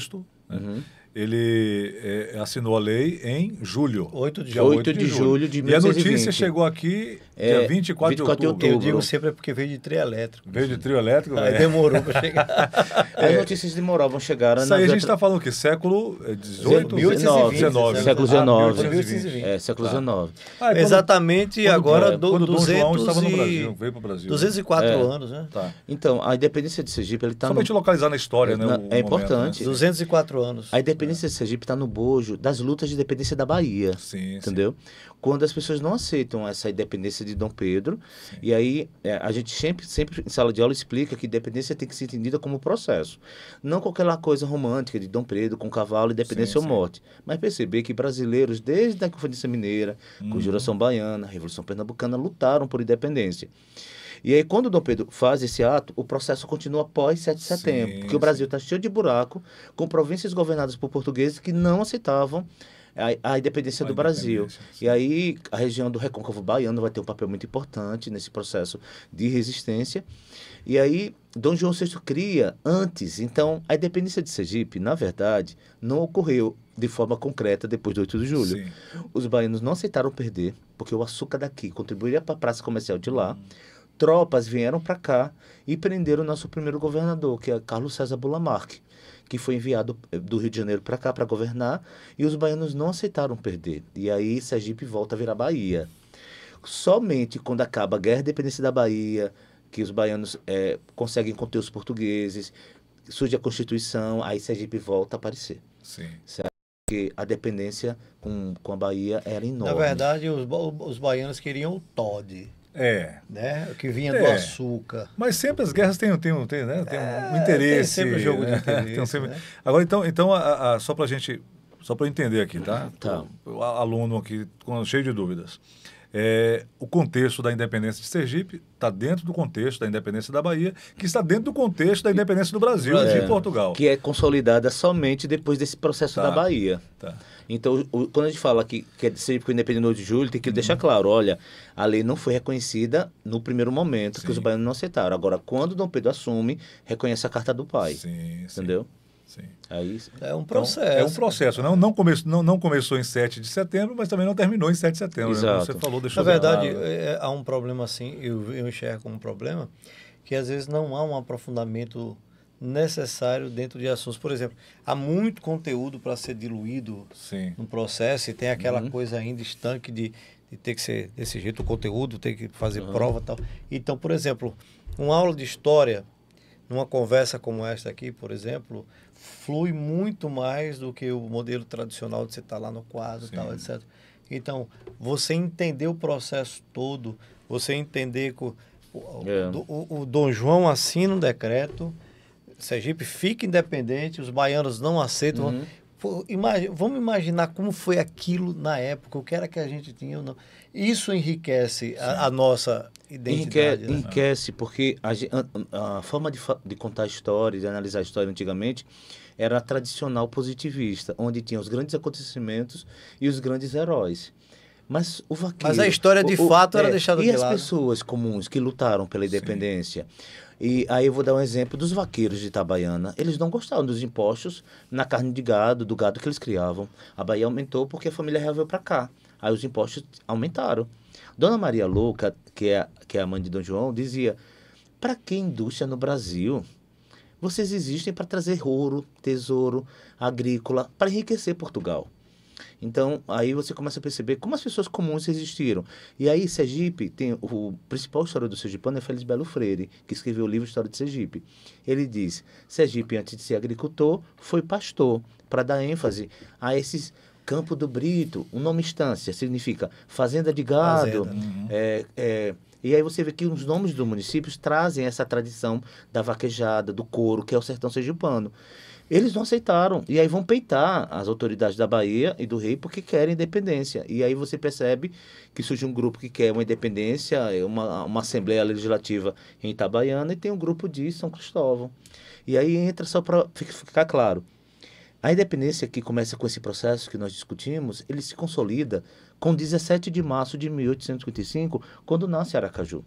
né, uhum ele é, assinou a lei em julho. 8 de, 8 8 é de, de julho. de 1920. E a notícia chegou aqui é, dia 24, 24 de outubro. outubro. Eu digo sempre é porque veio de trio elétrico. Veio de trio elétrico? Aí é. demorou para chegar. É. As notícias demoravam chegar. Né? Isso aí a gente está falando que século 18? É, 19. Século 19. Ah, É, século 19. Tá. Ah, Exatamente quando, agora, quando, do, quando 200 Dom João estava no Brasil, veio para o Brasil. 204 né? anos, né? Tá. Então, a independência de Sergipe... Ele tá Somente no... localizar na história, né? é né? importante. 204 anos. A independência Independência de Sergipe está no bojo das lutas de independência da Bahia. Sim, entendeu? Sim. Quando as pessoas não aceitam essa independência de Dom Pedro, sim. e aí é, a gente sempre, sempre em sala de aula explica que independência tem que ser entendida como processo. Não qualquer coisa romântica de Dom Pedro com cavalo, independência ou morte. Mas perceber que brasileiros, desde a Conferência Mineira, uhum. Conjuração Baiana, Revolução Pernambucana, lutaram por independência. E aí, quando Dom Pedro faz esse ato, o processo continua após 7 de setembro, sim, porque o Brasil está cheio de buraco, com províncias governadas por portugueses que não aceitavam a, a independência a do Brasil. E aí a região do Recôncavo Baiano vai ter um papel muito importante nesse processo de resistência. E aí Dom João VI cria antes. Então, a independência de Sergipe, na verdade, não ocorreu de forma concreta depois do 8 de julho. Sim. Os baianos não aceitaram perder, porque o açúcar daqui contribuiria para a praça comercial de lá. Hum tropas vieram para cá e prenderam o nosso primeiro governador, que é Carlos César Bulamarque, que foi enviado eh, do Rio de Janeiro para cá para governar, e os baianos não aceitaram perder. E aí Sergipe volta a virar Bahia. Somente quando acaba a Guerra de Independência da Bahia, que os baianos é, conseguem conter os portugueses, surge a Constituição, aí Sergipe volta a aparecer. Sim. Certo? Porque a dependência com, com a Bahia era enorme. Na verdade, os, os baianos queriam o Todd. É. Né? O que vinha é. do açúcar. Mas sempre as guerras têm, têm, têm, né? têm é, um né? interesse. Tem sempre o jogo de interesse. sempre... né? Agora, então, então a, a, só para a gente. Só para entender aqui, tá? Tá. O aluno aqui cheio de dúvidas. É, o contexto da independência de Sergipe está dentro do contexto da independência da Bahia, que está dentro do contexto da independência do Brasil é, e de Portugal. Que é consolidada somente depois desse processo tá, da Bahia. Tá. Então, o, quando a gente fala que, que é Sergipe independente de julho, tem que uhum. deixar claro, olha, a lei não foi reconhecida no primeiro momento, sim. que os baianos não aceitaram. Agora, quando Dom Pedro assume, reconhece a carta do pai. Sim, entendeu? Sim. Sim. isso é um então, processo. Então, é um processo. Não, não, come, não, não começou em 7 de setembro, mas também não terminou em 7 de setembro. Né? Exato. Né? Você falou, deixou Na verdade, é, é, há um problema assim, eu, eu enxergo como um problema, que às vezes não há um aprofundamento necessário dentro de assuntos. Por exemplo, há muito conteúdo para ser diluído Sim. no processo e tem aquela uhum. coisa ainda estanque de, de, ter que ser desse jeito o conteúdo, ter que fazer uhum. prova e tal. Então, por exemplo, uma aula de história, numa conversa como esta aqui, por exemplo, flui muito mais do que o modelo tradicional de você estar tá lá no quadro, tal, etc. Então, você entender o processo todo, você entender que o, é. o, o, Dom João assina um decreto, Sergipe fica independente, os baianos não aceitam. Uhum. Imagina, vamos imaginar como foi aquilo na época, o que era que a gente tinha. ou Não. Isso enriquece a, a, nossa identidade. Enrique, né? Enriquece, porque a, a forma de, de contar histórias, de analisar a história antigamente, era tradicional positivista, onde tinha os grandes acontecimentos e os grandes heróis. Mas o vaqueiro. Mas a história de o, fato o, era é, deixada de lado. E as pessoas comuns que lutaram pela independência. Sim. E aí eu vou dar um exemplo dos vaqueiros de Itabaiana. Eles não gostavam dos impostos na carne de gado, do gado que eles criavam. A Bahia aumentou porque a família real veio para cá. Aí os impostos aumentaram. Dona Maria Louca, que é, que é a mãe de Dom João, dizia: para que indústria no Brasil? Vocês existem para trazer ouro, tesouro, agrícola, para enriquecer Portugal. Então, aí você começa a perceber como as pessoas comuns existiram. E aí, Sergipe, tem o, o principal história do sergipano é Félix Belo Freire, que escreveu o livro História de Sergipe. Ele diz, Sergipe, antes de ser agricultor, foi pastor, para dar ênfase a esses Campo do Brito, o nome Estância significa fazenda de gado. Fazenda, é, uhum. é, é, e aí você vê que os nomes dos municípios trazem essa tradição da vaquejada, do couro, que é o sertão sergipano. Eles não aceitaram. E aí vão peitar as autoridades da Bahia e do rei porque querem independência. E aí você percebe que surge um grupo que quer uma independência, é uma, uma Assembleia Legislativa em Itabaiana, e tem um grupo de São Cristóvão. E aí entra, só para ficar claro, a independência que começa com esse processo que nós discutimos, ele se consolida com 17 de março de 1855, quando nasce Aracaju.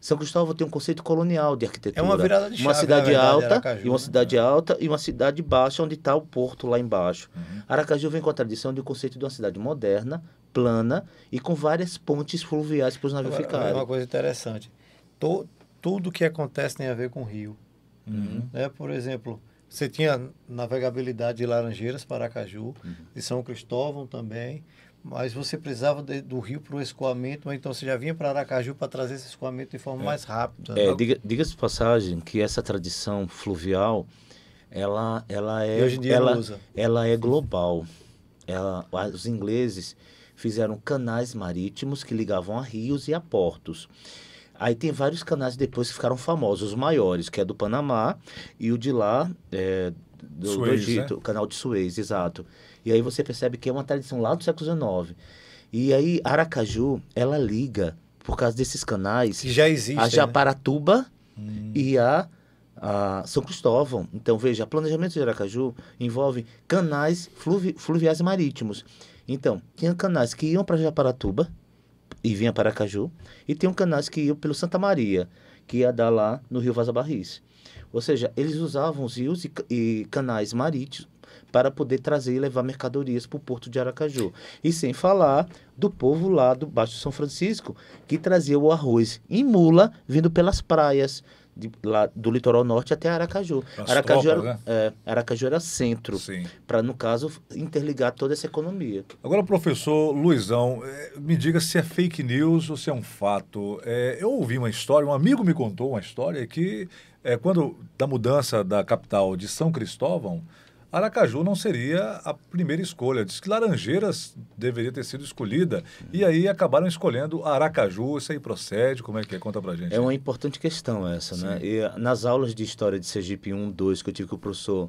São Cristóvão tem um conceito colonial de arquitetura. É uma virada de chave, Uma cidade verdade, alta Aracaju, e uma né? cidade alta e uma cidade baixa, onde está o porto lá embaixo. Uhum. Aracaju vem com a tradição de um conceito de uma cidade moderna, plana e com várias pontes fluviais para os navios ficarem. É Uma coisa interessante. Tô, tudo que acontece tem a ver com o rio. Uhum. Né? Por exemplo, você tinha navegabilidade de Laranjeiras, para uhum. de São Cristóvão também, mas você precisava de, do rio para o escoamento, então você já vinha para Aracaju para trazer esse escoamento de forma é. mais rápida. É, diga-se diga de passagem que essa tradição fluvial, ela, ela é, ela, ela é global. Ela, os ingleses fizeram canais marítimos que ligavam a rios e a portos. Aí tem vários canais depois que ficaram famosos, os maiores, que é do Panamá e o de lá, é, do, Suez, do, né? Egito, né? o canal de Suez, exato. E aí você percebe que é uma tradição lá do século XIX. E aí Aracaju, ela liga, por causa desses canais, que já existem, a né? Japaratuba né? e a a São Cristóvão. Então, veja, planejamento de Aracaju envolve canais fluvi, fluviais marítimos. Então, tinha canais que iam para Japaratuba, e vinha para Caju. E tem um canais que ia pelo Santa Maria, que ia dar lá no Rio Vaza Barris. Ou seja, eles usavam os rios e, e canais marítimos para poder trazer e levar mercadorias para o porto de Aracaju. E sem falar do povo lá do Baixo São Francisco, que trazia o arroz em mula vindo pelas praias de, lá, do litoral norte até Aracaju. Aracaju, tropas, era, né? é, Aracaju era centro, para, no caso, interligar toda essa economia. Agora, professor Luizão, é, me diga se é fake news ou se é um fato. É, eu ouvi uma história, um amigo me contou uma história que, é, quando da mudança da capital de São Cristóvão, Aracaju não seria a primeira escolha. Diz que Laranjeiras deveria ter sido escolhida e aí acabaram escolhendo Aracaju. Isso aí procede? Como é que é? Conta pra gente. É uma importante questão essa, né? Sim. né? E ah, nas aulas de História de Sergipe 1, 2, que eu tive com o professor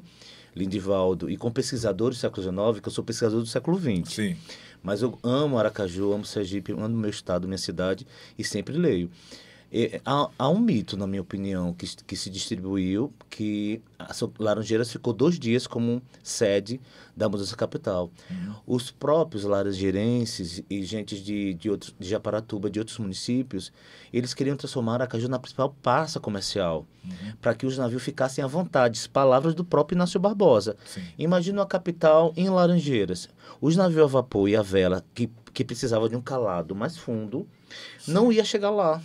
Lindivaldo e com pesquisadores do século XIX, que eu sou pesquisador do século XX. Sim. Mas eu amo Aracaju, amo Sergipe, amo meu estado, minha cidade e sempre leio. É, há, há, um mito, na minha opinião, que, que se distribuiu, que Laranjeiras ficou dois dias como sede da mudança capital. Uhum. Os próprios laranjeirenses e gente de, de, outros, de Japaratuba, de outros municípios, eles queriam transformar Caju na principal passa comercial, uhum. para que os navios ficassem à vontade. Palavras do próprio Inácio Barbosa. Sim. Imagina a capital em Laranjeiras. Os navios a vapor e a vela, que, que precisava de um calado mais fundo, Sim. não ia chegar lá.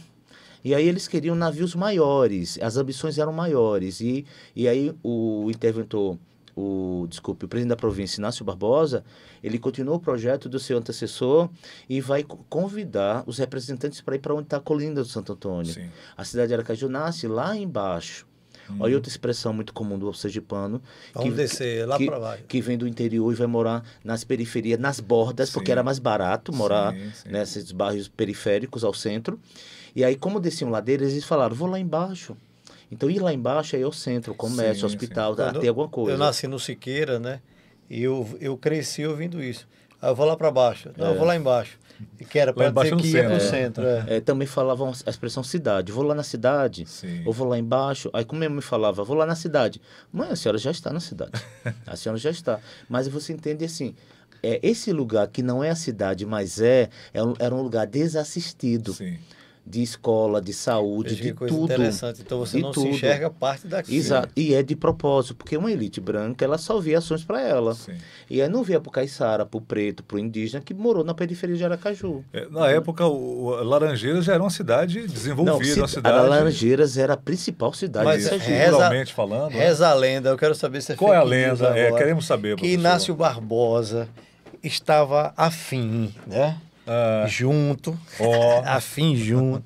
E aí eles queriam navios maiores, as ambições eram maiores. E, e aí o interventor o, desculpe, o presidente da província, Inácio Barbosa, ele continuou o projeto do seu antecessor e vai convidar os representantes para ir para onde está a colina do Santo Antônio. Sim. A cidade de Aracaju nasce lá embaixo. Hum. Olha uhum. outra expressão muito comum do sergipano. Vamos que, descer, lá baixo. Que vem do interior e vai morar nas periferias, nas bordas, sim. porque era mais barato morar sim, nesses bairros periféricos ao centro. E aí, como desciam ladeiras, eles falaram, vou lá embaixo. Então, ir lá embaixo aí é o centro, comércio, sim, hospital, sim. Tá? até alguma coisa. Eu nasci no Siqueira, né? E eu, eu cresci ouvindo isso. Aí ah, eu vou lá para baixo. Não, é. eu vou lá é. embaixo. Que era para dizer que centro. ia o é. centro. É. É. também falavam a expressão cidade. Vou lá na cidade. Sim. Ou vou lá embaixo. Aí como minha mãe falava, vou lá na cidade. Mãe, a senhora já está na cidade. a senhora já está. Mas você entende assim... É, esse lugar que não é a cidade, mas é, é era um lugar desassistido. Sim de escola, de saúde, de coisa tudo. Interessante. Então você não tudo. se enxerga parte daquilo. Exato. E é de propósito, porque uma elite branca ela só via ações para ela. Sim. E aí não via para o caiçara, para o preto, para o indígena que morou na periferia de Aracaju. É, na época, o, o Laranjeiras já era uma cidade desenvolvida, não, uma cidade. A Laranjeiras era a principal cidade. Mas realmente falando. Né? Reza a lenda. Eu quero saber se é qual é a lenda. É, queremos saber. Que Inácio Barbosa estava afim, né? Ah. junto, oh. afim junto,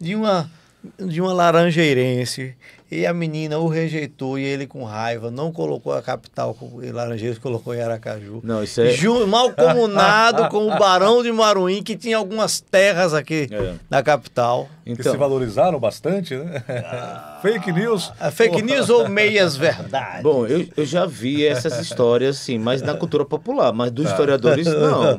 de uma, de uma laranjeirense e a menina o rejeitou e ele com raiva não colocou a capital em Laranjeiras, colocou em Aracaju. Não, isso é... Ju, mal comunado com o Barão de Maruim, que tinha algumas terras aqui é. na capital. Então... Que se valorizaram bastante, né? Ah, fake news. Ah, fake news ou meias verdades? Bom, eu, eu já vi essas histórias, sim, mas na cultura popular, mas dos tá. historiadores não.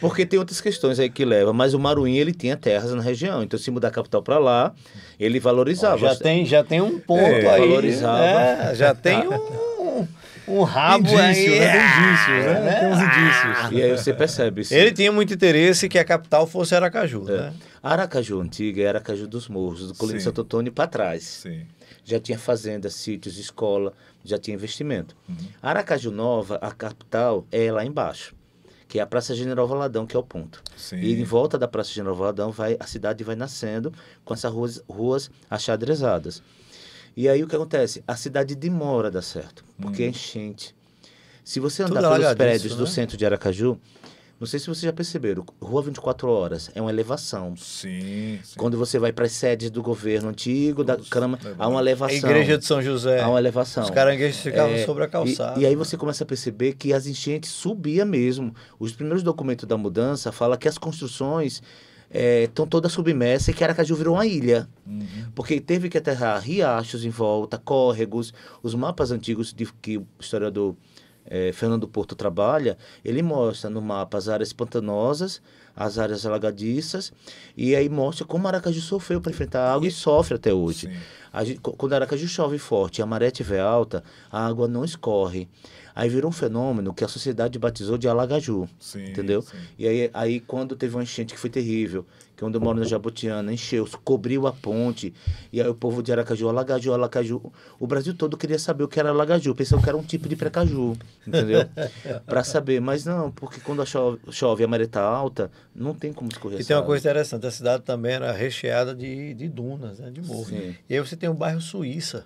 Porque tem outras questões aí que levam, mas o Maruim ele tinha terras na região, então se mudar a capital para lá ele valorizava. já, tem, já tem um ponto é, aí. Valorizava. É, já tem um. um rabo indício, aí. Né? Indícios, né? né? Tem uns indícios. E aí você percebe. Sim. Ele tinha muito interesse que a capital fosse Aracaju, é. né? Aracaju antiga é Aracaju dos Morros, do Colina de Santo Antônio para trás. Sim. Já tinha fazenda, sítios, escola, já tinha investimento. Uhum. Aracaju Nova, a capital, é lá embaixo que é a Praça General Valadão, que é o ponto. Sim. E em volta da Praça General Valadão, vai, a cidade vai nascendo com essas ruas, ruas achadrezadas. E aí o que acontece? A cidade demora a dar certo, porque hum. é enchente. Se você andar Tudo pelos prédios do né? centro de Aracaju, não sei se vocês já perceberam, Rua 24 Horas é uma elevação. Sim. sim. Quando você vai para as sedes do governo antigo, da Câmara, é há uma elevação. A Igreja de São José. Há uma elevação. Os caranguejos ficavam é, sobre a calçada. E, e, aí você começa a perceber que as enchentes subiam mesmo. Os primeiros documentos da mudança falam que as construções estão é, todas submersas e que Aracaju virou uma ilha. Uhum. Porque teve que aterrar riachos em volta, córregos. Os mapas antigos de, que o historiador é, Fernando Porto trabalha, ele mostra no mapa as áreas pantanosas, as áreas alagadiças, e aí mostra como Aracaju sofreu para enfrentar a água e sofre até hoje. Gente, quando Aracaju chove forte e a maré estiver alta, a água não escorre. Aí virou um fenômeno que a sociedade batizou de Alagaju, sim, entendeu? Sim. E aí, aí quando teve uma enchente que foi terrível, que onde eu moro na Jabotiana, encheu, cobriu a ponte, e aí o povo de Aracaju, Alagaju, Alacaju, o Brasil todo queria saber o que era Alagaju, pensou que era um tipo de precaju, entendeu? para saber, mas não, porque quando chove, chove, a maré tá alta, não tem como escorrer. E tem uma coisa interessante, a cidade também era recheada de, de dunas, né, de morro. Sim. E aí você tem o bairro Suíça,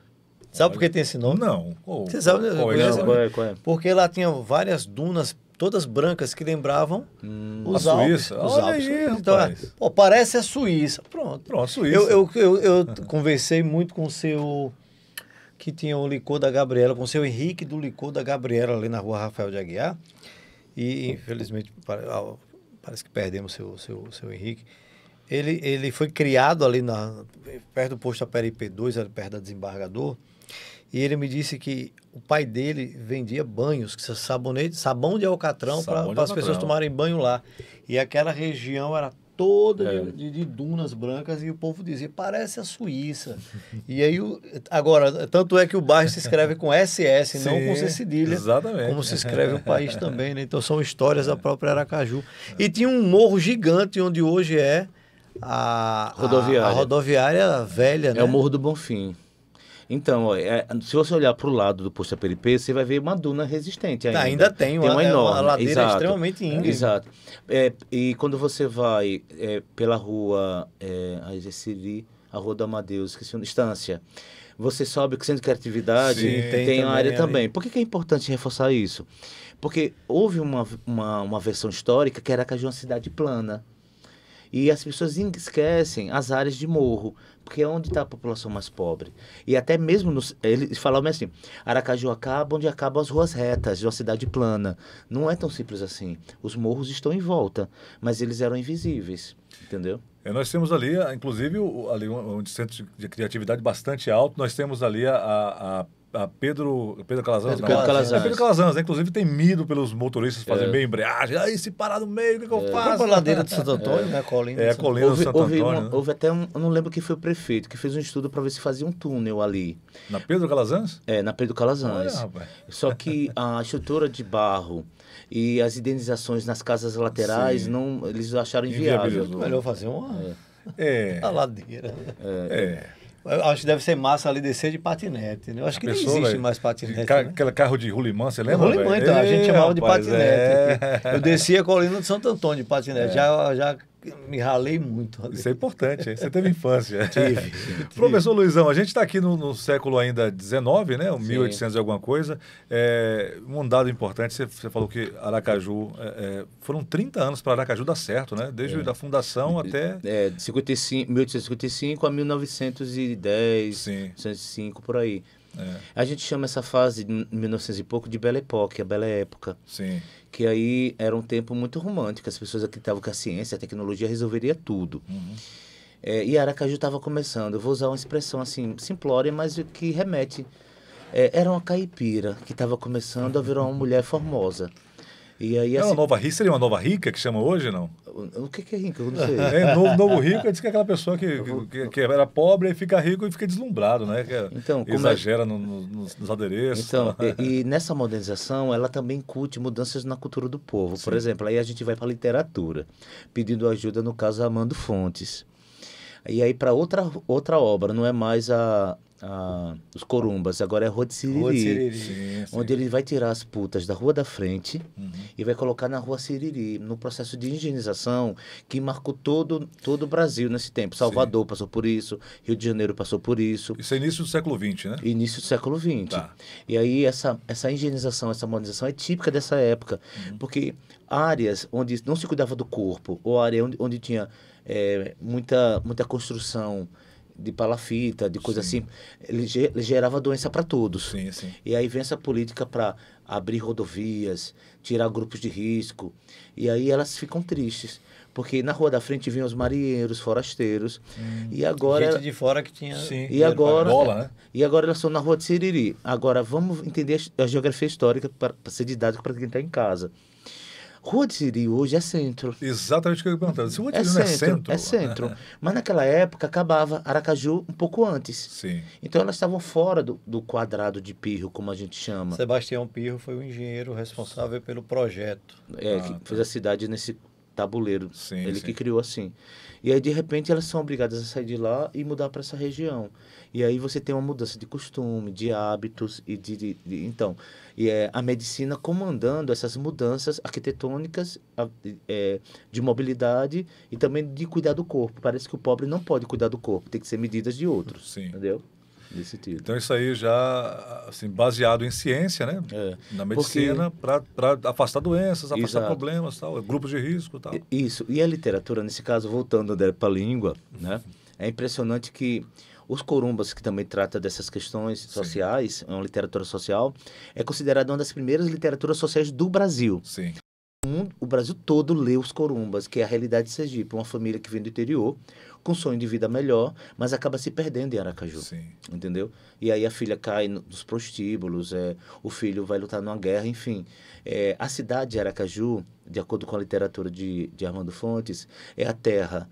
Sabe por que tem esse nome? Não. Você sabe? Qual, né? conhece, não, qual é, qual é? Porque lá tinha várias dunas todas brancas que lembravam hum, os a Alpes. Suíça? Os Olha Alpes. Aí, então, é, Pô, parece a Suíça. Pronto. Pronto, Suíça. Eu, eu, eu, eu conversei muito com o seu. que tinha o licor da Gabriela, com o seu Henrique do licor da Gabriela, ali na rua Rafael de Aguiar. E, infelizmente, ah, parece que perdemos o seu, seu, seu Henrique. Ele, ele foi criado ali na, perto do posto da Peripê 2, perto da Desembargador. E ele me disse que o pai dele vendia banhos, que sabonete, sabão de alcatrão para as pessoas tomarem banho lá. E aquela região era toda é. de, de, dunas brancas e o povo dizia parece a Suíça e aí o, agora tanto é que o bairro se escreve com SS Sim, não com C cedilha exatamente. como se escreve o país também né? então são histórias da é. própria Aracaju e tinha um morro gigante onde hoje é a rodoviária, a, a rodoviária velha é né? o morro do Bonfim então, ó, é, se você olhar para o lado do posto Aperipê, você vai ver uma duna resistente tá, ainda. Tá, ainda tem, tem uma, é, uma, enorme. ladeira exato, extremamente íngreme. Exato. É, e quando você vai é, pela rua é, a Rua do Amadeus, esqueci uma distância você sobe que centro de criatividade Sim, tem, tem também, uma área também. Por que, que, é importante reforçar isso? Porque houve uma, uma, uma versão histórica que era a é uma cidade plana. E as pessoas esquecem as áreas de morro, porque é onde está a população mais pobre. E até mesmo, nos, eles falavam assim, Aracaju acaba onde acabam as ruas retas, de uma cidade plana. Não é tão simples assim. Os morros estão em volta, mas eles eram invisíveis, entendeu? É, nós temos ali, inclusive, ali um, um centro de criatividade bastante alto, nós temos ali a, a a ah, Pedro, Pedro Calazans. Pedro, Pedro Calazans. É Pedro Calazans, né? Inclusive tem medo pelos motoristas fazerem é. embreagem. Aí ah, se parar no meio, o que, que eu é. faço? É. A ladeira de Santo Antônio, é. né? Colina. É, a colina houve, do Santo houve Antônio. Uma, né? Houve até um, eu não lembro quem foi o prefeito, que fez um estudo para ver se fazia um túnel ali. Na Pedro Calazans? É, na Pedro Calazans. Ah, Só que a estrutura de barro e as indenizações nas casas laterais, não, eles acharam inviável. Melhor fazer uma... É. A ladeira. é. é. Eu acho que deve ser massa ali descer de patinete, né? Eu acho que Pensou, não existe véio? mais patinete. Ca né? Aquele carro de rulimã, você lembra? Rulimã, então, Ei, a gente chamava de patinete. É... Eu descia a colina de Santo Antônio de patinete. É. Já, já me ralei muito. Isso é importante, hein? você teve infância. tive, tive. Professor Luizão, a gente está aqui no, no, século ainda 19, né? 1800 e alguma coisa. É, um dado importante, você, você falou que Aracaju, é, é foram 30 anos para Aracaju dar certo, né? Desde é. a fundação até... É, 55, 1855 a 1910, Sim. 1905, por aí. É. A gente chama essa fase de 1900 e pouco de Belle Époque, a Bela Época. Sim. Que aí era um tempo muito romântico, as pessoas acreditavam que a ciência, a tecnologia resolveria tudo. Uhum. É, e Aracaju estava começando. Eu vou usar uma expressão assim, simplória, mas que remete. É, era uma caipira que estava começando a virar uma mulher formosa. E aí, assim, é uma nova rica, seria uma nova rica que chama hoje, não? O que, é rico? Eu não é, sei. É, novo, novo rico é que é aquela pessoa que, que, que, era pobre e fica rico e fica deslumbrado, né? Que é- então, é- exagera é... no, no, nos adereços. Então, e, e, nessa modernização, ela também curte mudanças na cultura do povo. Sim. Por exemplo, aí a gente vai para a literatura, pedindo ajuda, no caso, Amando Fontes. E aí para outra, outra obra, não é mais a, a os Corumbas, agora é a Rua de Siriri. Rua de Siriri. Onde ele vai tirar as putas da Rua da Frente uhum. e vai colocar na Rua Siriri, no processo de higienização que marcou todo, todo o Brasil nesse tempo. Salvador sim. passou por isso, Rio de Janeiro passou por isso. Isso é início do século XX, né? Início do século XX. Tá. E aí essa, essa higienização, essa modernização é típica dessa época, uhum. porque áreas onde não se cuidava do corpo, ou área onde, onde tinha é, muita, muita construção de palafita, de coisa sim. assim, ele gerava doença para todos. Sim, sim. E aí vem essa política para abrir rodovias, tirar grupos de risco, e aí elas ficam tristes. Porque na rua da frente vinham os marinheiros, forasteiros, hum, e agora... Gente de fora que tinha... Sim, e agora, bola, né? E agora elas estão na rua de Siriri. Agora, vamos entender a geografia histórica para ser didático para quem está em casa. Rua de Siri hoje é centro. Exatamente o que eu ia perguntar. Se Rua de é Siri é centro, é centro. É centro. É. Mas naquela época acabava Aracaju um pouco antes. Sim. Então elas estavam fora do, do quadrado de Pirro, como a gente chama. Sebastião Pirro foi o engenheiro responsável pelo projeto. É, ah, que tá. fez a cidade nesse tabuleiro. Sim, ele sim. que criou assim. E aí, de repente, elas são obrigadas a sair de lá e mudar para essa região. E aí você tem uma mudança de costume, de hábitos e de. de, de então, e é a medicina comandando essas mudanças arquitetônicas, a, é, de mobilidade e também de cuidar do corpo. Parece que o pobre não pode cuidar do corpo, tem que ser medidas de outros. Sim. Entendeu? Então, isso aí já, assim, baseado em ciência, né? É. Na medicina, Porque... para afastar doenças, afastar Exato. problemas, tal, grupos de risco tal. Isso. E a literatura, nesse caso, voltando para a língua, né? É impressionante que os Corumbas, que também trata dessas questões Sim. sociais, é uma literatura social, é considerada uma das primeiras literaturas sociais do Brasil. Sim. O, mundo, o Brasil todo lê os Corumbas, que é a realidade de Sergipe, uma família que vem do interior, com sonho de vida melhor, mas acaba se perdendo em Aracaju. Sim. Entendeu? E aí a filha cai nos prostíbulos, é, o filho vai lutar numa guerra, enfim. É, a cidade de Aracaju, de acordo com a literatura de, de Armando Fontes, é a terra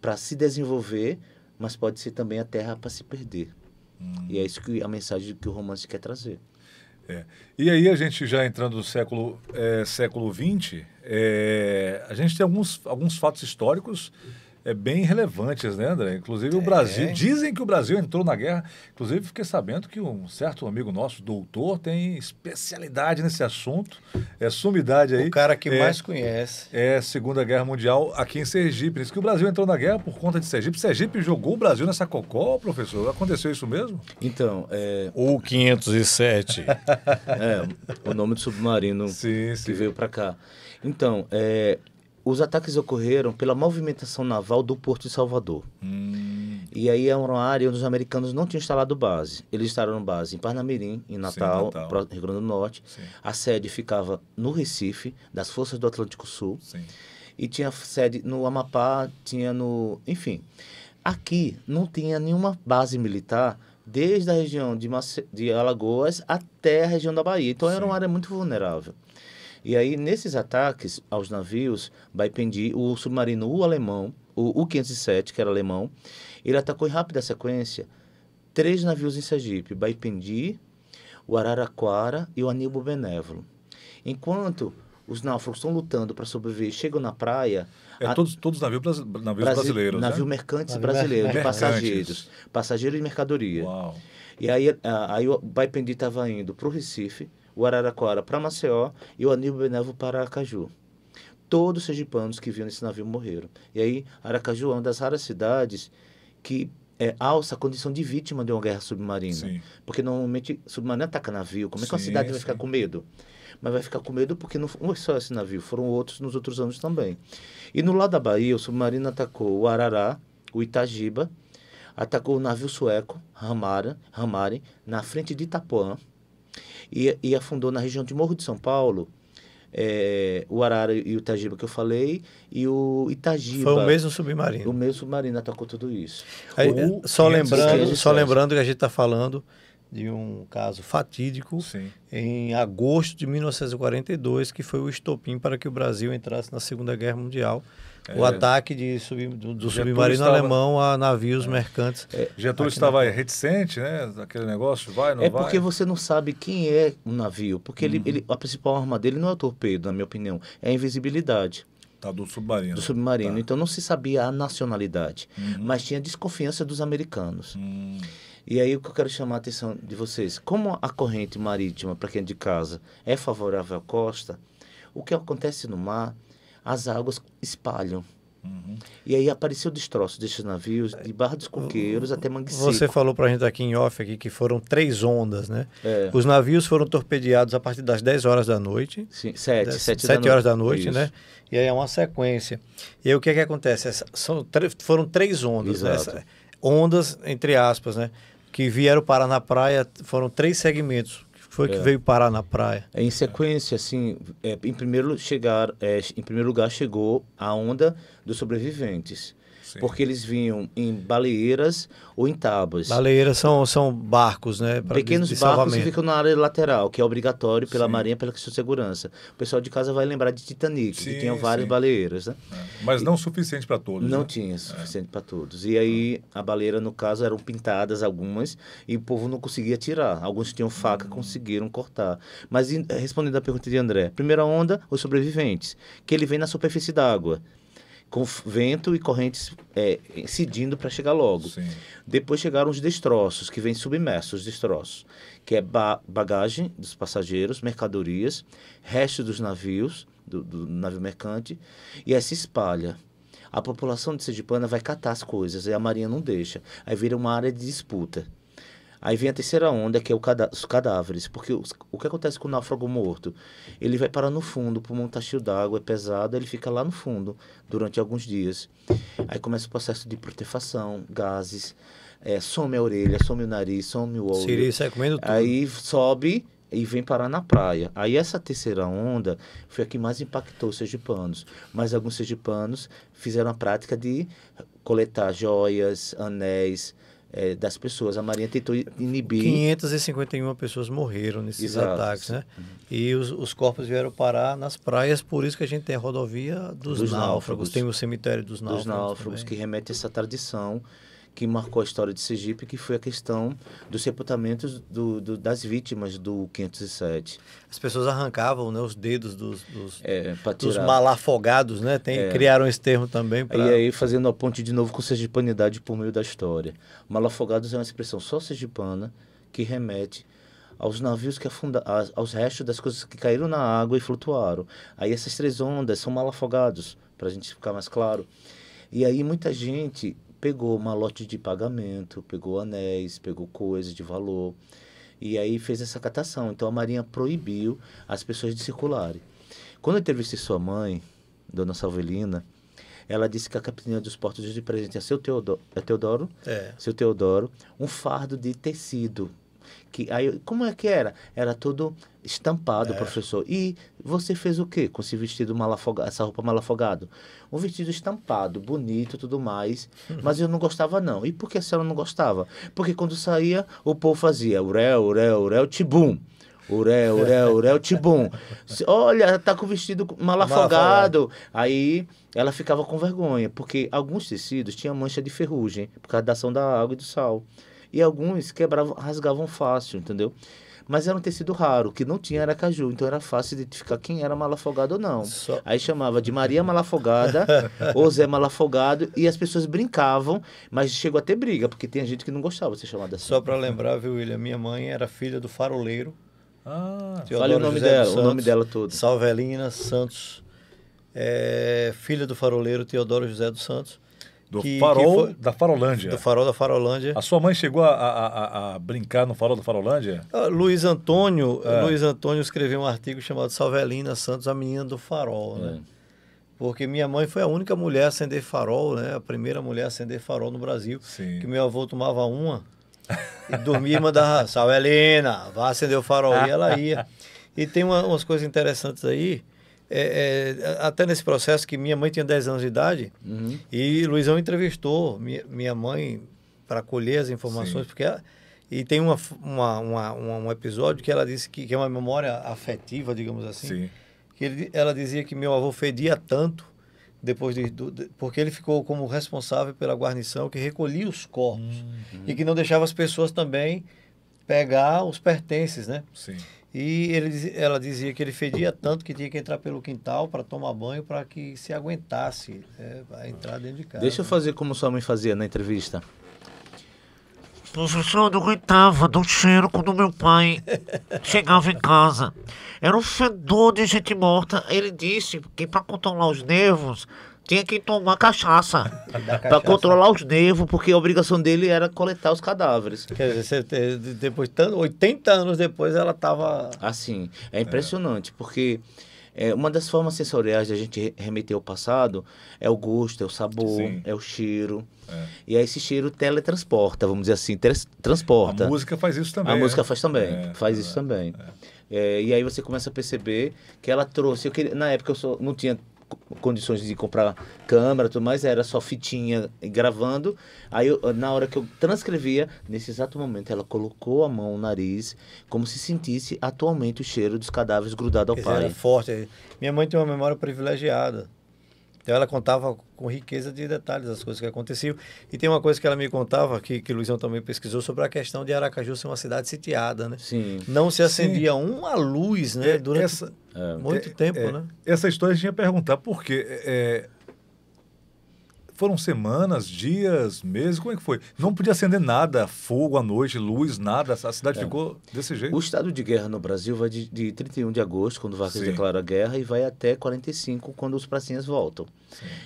para se desenvolver, mas pode ser também a terra para se perder. Hum. E é isso que a mensagem que o romance quer trazer. É. E aí a gente já entrando no século é, século é, a gente tem alguns, alguns fatos históricos é, bem relevantes, né, André? Inclusive, o é. Brasil. Dizem que o Brasil entrou na guerra. Inclusive, fiquei sabendo que um certo amigo nosso, doutor, tem especialidade nesse assunto. É sumidade aí. O cara que é, mais conhece. É Segunda Guerra Mundial aqui em Sergipe. Diz que o Brasil entrou na guerra por conta de Sergipe. Sergipe jogou o Brasil nessa cocó, professor. Aconteceu isso mesmo? Então, é... O 507. é, o nome do submarino sim, que veio para cá. Então, é, os ataques ocorreram pela movimentação naval do Porto de Salvador. Hum. E aí é uma área onde os americanos não tinham instalado base. Eles instalaram base em Parnamirim, em Natal, Sim, Natal. Rio Grande do Norte. Sim. A sede ficava no Recife, das Forças do Atlântico Sul. Sim. E tinha sede no Amapá, tinha no. Enfim. Aqui não tinha nenhuma base militar desde a região de, Mace... de Alagoas até a região da Bahia. Então era uma área muito vulnerável. E aí, nesses ataques aos navios, Baipendi, o submarino o alemão, o U-507, que era alemão, ele atacou em rápida sequência três navios em Sergipe, Baipendi, o Araraquara e o Aníbal Benévolo. Enquanto os náufragos estão lutando para sobreviver, chegam na praia. É, a... todos, todos navios, bras... navios Brasi... brasileiros. Né? Navio né? mercantes navio brasileiros, mercantes. passageiros. Passageiros e mercadoria. Uau. E aí, aí o Baipendi estava indo para o Recife, o Araraquara para Maceió e o Aníbal Benevo para Aracaju. Todos os sergipanos que vinham nesse navio morreram. E aí, Aracaju é uma das raras cidades que é, alça a condição de vítima de uma guerra submarina. Sim. Porque normalmente submarino ataca navio. Como é que sim, uma cidade vai ficar com medo? Mas vai ficar com medo porque não foi é só esse navio, foram outros nos outros anos também. E no lado da Bahia, o submarino atacou o Arará, o Itagiba, atacou o navio sueco, Ramara, Ramari, na frente de Itapuã e, e afundou na região de Morro de São Paulo. É, o Arara e o Itagiba que eu falei, e o Itagiba. Foi o mesmo submarino. O mesmo submarino atacou tudo isso. Aí, o, só lembrando, só lembrando que a gente está falando de um caso fatídico Sim. em agosto de 1942, que foi o estopim para que o Brasil entrasse na Segunda Guerra Mundial o é, ataque de sub, do, do submarino estava, alemão a navios é, mercantes. É, Getúlio estava na... reticente, né? aquele negócio, vai, não é vai. É porque você não sabe quem é o um navio, porque uhum. ele, ele, a principal arma dele não é o torpedo, na minha opinião, é a invisibilidade. Tá, do submarino. Do submarino. Tá. Então não se sabia a nacionalidade, uhum. mas tinha desconfiança dos americanos. Uhum. E aí o que eu quero chamar a atenção de vocês, como a corrente marítima, para quem é de casa, é favorável à costa, o que acontece no mar as águas espalham. Uhum. E aí apareceu destroço desses navios, de Barra dos Coqueiros até Mangue Você falou para a gente aqui em off aqui, que foram três ondas, né? É. Os navios foram torpedeados a partir das 10 horas da noite. Sim, 7, das, 7, 7 da horas no... da noite, Isso. né? E aí é uma sequência. E aí o que é que acontece? Essa, são, foram três ondas, né? Essa, ondas entre aspas, né? Que vieram parar na praia, foram três segmentos foi que é. veio parar na praia? É, em sequência, assim, é, em, primeiro chegar, é, em primeiro lugar chegou a onda dos sobreviventes. Sim. porque eles vinham em baleeiras ou em tábuas. Baleeiras são, são barcos, né? Pequenos de, de barcos que ficam na área lateral, que é obrigatório pela sim. Marinha pela questão de segurança. O pessoal de casa vai lembrar de Titanic, sim, que tinha várias baleeiras, né? É. Mas não e, suficiente para todos. Não né? tinha é. suficiente é. para todos. E aí a baleira, no caso, eram pintadas algumas e o povo não conseguia tirar. Alguns tinham faca, hum. conseguiram cortar. Mas respondendo à pergunta de André, primeira onda, os sobreviventes, que ele vem na superfície d'água com vento e correntes é, incidindo para chegar logo. Sim. Depois chegaram os destroços, que vêm submersos, os destroços, que é ba bagagem dos passageiros, mercadorias, resto dos navios, do, do navio mercante, e aí se espalha. A população de Sergipana vai catar as coisas e a marinha não deixa. Aí vira uma área de disputa. Aí vem a terceira onda, que é cada os cadáveres. Porque os, o que acontece com o náufrago morto? Ele vai parar no fundo, o pulmão está cheio d'água, é pesado, ele fica lá no fundo durante alguns dias. Aí começa o processo de protefação, gases, é, some a orelha, some o nariz, some o olho. Siri sai comendo tudo. Aí sobe e vem parar na praia. Aí essa terceira onda foi a que mais impactou os sergipanos. Mas alguns sergipanos fizeram a prática de coletar joias, anéis, é, das pessoas. A Marinha tentou inibir. 551 pessoas morreram nesses Exato. ataques, né? Uhum. E os, os, corpos vieram parar nas praias, por isso que a gente tem a rodovia dos, dos náufragos. náufragos. Tem o cemitério dos náufragos. Dos náufragos, também. que remete a essa tradição que marcou a história de Sergipe, que foi a questão dos sepultamentos do, do, das vítimas do 507. As pessoas arrancavam né, os dedos dos, dos, é, dos malafogados, né? Tem, é. Criaram esse termo também. Pra... E aí, fazendo a ponte de novo com sergipanidade por meio da história. Malafogados é uma expressão só sergipana que remete aos navios que afundaram, aos restos das coisas que caíram na água e flutuaram. Aí essas três ondas são malafogados, para a gente ficar mais claro. E aí muita gente pegou malote de pagamento, pegou anéis, pegou coisas de valor. E aí fez essa catação. Então a Marinha proibiu as pessoas de circularem. Quando eu entrevistei sua mãe, Dona Salvelina, ela disse que a capitania dos portos de presente a é seu Teodoro, é Teodoro, é. seu Teodoro um fardo de tecido aí como é que era? Era tudo estampado, é. professor. E você fez o quê com esse vestido malafogado, essa roupa malafogado? Um vestido estampado, bonito, tudo mais, mas eu não gostava não. E por que a senhora não gostava? Porque quando saía, o povo fazia uré, uré, uré, tibum. Uré, uré, uré, tibum. Olha, tá com o vestido malafogado. Aí ela ficava com vergonha, porque alguns tecidos tinham mancha de ferrugem, por causa da ação da água e do sal. E alguns quebravam, rasgavam fácil, entendeu? Mas era um tecido raro, que não tinha aracaju, então era fácil identificar quem era malafogado ou não. Só... Aí chamava de Maria Malafogada ou Zé Malafogado, e as pessoas brincavam, mas chegou a ter briga, porque tem gente que não gostava de ser chamada assim. Só para lembrar, viu, William, minha mãe era filha do faroleiro. Ah, Fale o nome José dela, Santos, o nome dela todo. Salvelina Santos, é, filha do faroleiro Teodoro José dos Santos. Do que, farol que da Farolândia. Do farol da Farolândia. A sua mãe chegou a, a, a brincar no farol da Farolândia? Uh, Luiz Antônio é. Luiz Antônio escreveu um artigo chamado Salvelina Santos, a menina do farol, né? É. Porque minha mãe foi a única mulher a acender farol, né? A primeira mulher a acender farol no Brasil. Sim. Que meu avô tomava uma e dormia e mandava, Salvelina, vá acender o farol. E ela ia. E tem uma, umas coisas interessantes aí é, é, até nesse processo que minha mãe tinha 10 anos de idade uhum. e Luizão entrevistou minha, minha mãe para colher as informações, Sim. porque ela, e tem uma, uma, uma, uma, um episódio que ela disse que, que é uma memória afetiva, digamos assim, Sim. que ele, ela dizia que meu avô fedia tanto depois de, do, de, porque ele ficou como responsável pela guarnição que recolhia os corpos uhum. e hum. que não deixava as pessoas também pegar os pertences, né? Sim. E ele, ela dizia que ele fedia tanto que tinha que entrar pelo quintal para tomar banho para que se aguentasse é, entrar dentro de casa. Deixa eu fazer como sua mãe fazia na entrevista. Professor, eu não aguentava do cheiro quando meu pai chegava em casa. Era um fedor de gente morta. Ele disse que para controlar os nervos tinha que tomar cachaça para controlar os nervos, porque a obrigação dele era coletar os cadáveres. Quer dizer, depois, 80 anos depois ela estava. Assim, é impressionante, é. porque é, uma das formas sensoriais de a gente remeter ao passado é o gosto, é o sabor, Sim. é o cheiro. É. E aí esse cheiro teletransporta, vamos dizer assim, transporta. A música faz isso também. A música né? faz também, é, faz é, isso também. É. é, e aí você começa a perceber que ela trouxe. Eu queria, na época eu só não tinha condições de comprar câmera tudo mais, era só fitinha gravando. Aí, eu, na hora que eu transcrevia, nesse exato momento, ela colocou a mão no nariz, como se sentisse atualmente o cheiro dos cadáveres grudado ao Quer pai. Dizer, era forte. Minha mãe tem uma memória privilegiada. Então ela contava com riqueza de detalhes as coisas que aconteciam. E tem uma coisa que ela me contava, que, que Luizão também pesquisou, sobre a questão de Aracaju ser uma cidade sitiada, né? Sim. Não se acendia Sim. uma luz, né? É, durante essa, muito é, tempo, é, né? Essa história eu tinha perguntar, por quê? É, é, foram semanas, dias, meses? Como é que foi? Não podia acender nada, fogo à noite, luz, nada. A cidade é. ficou desse jeito. O estado de guerra no Brasil vai de, de 31 de agosto, quando o Vargas declara a guerra, e vai até 45, quando os pracinhas voltam.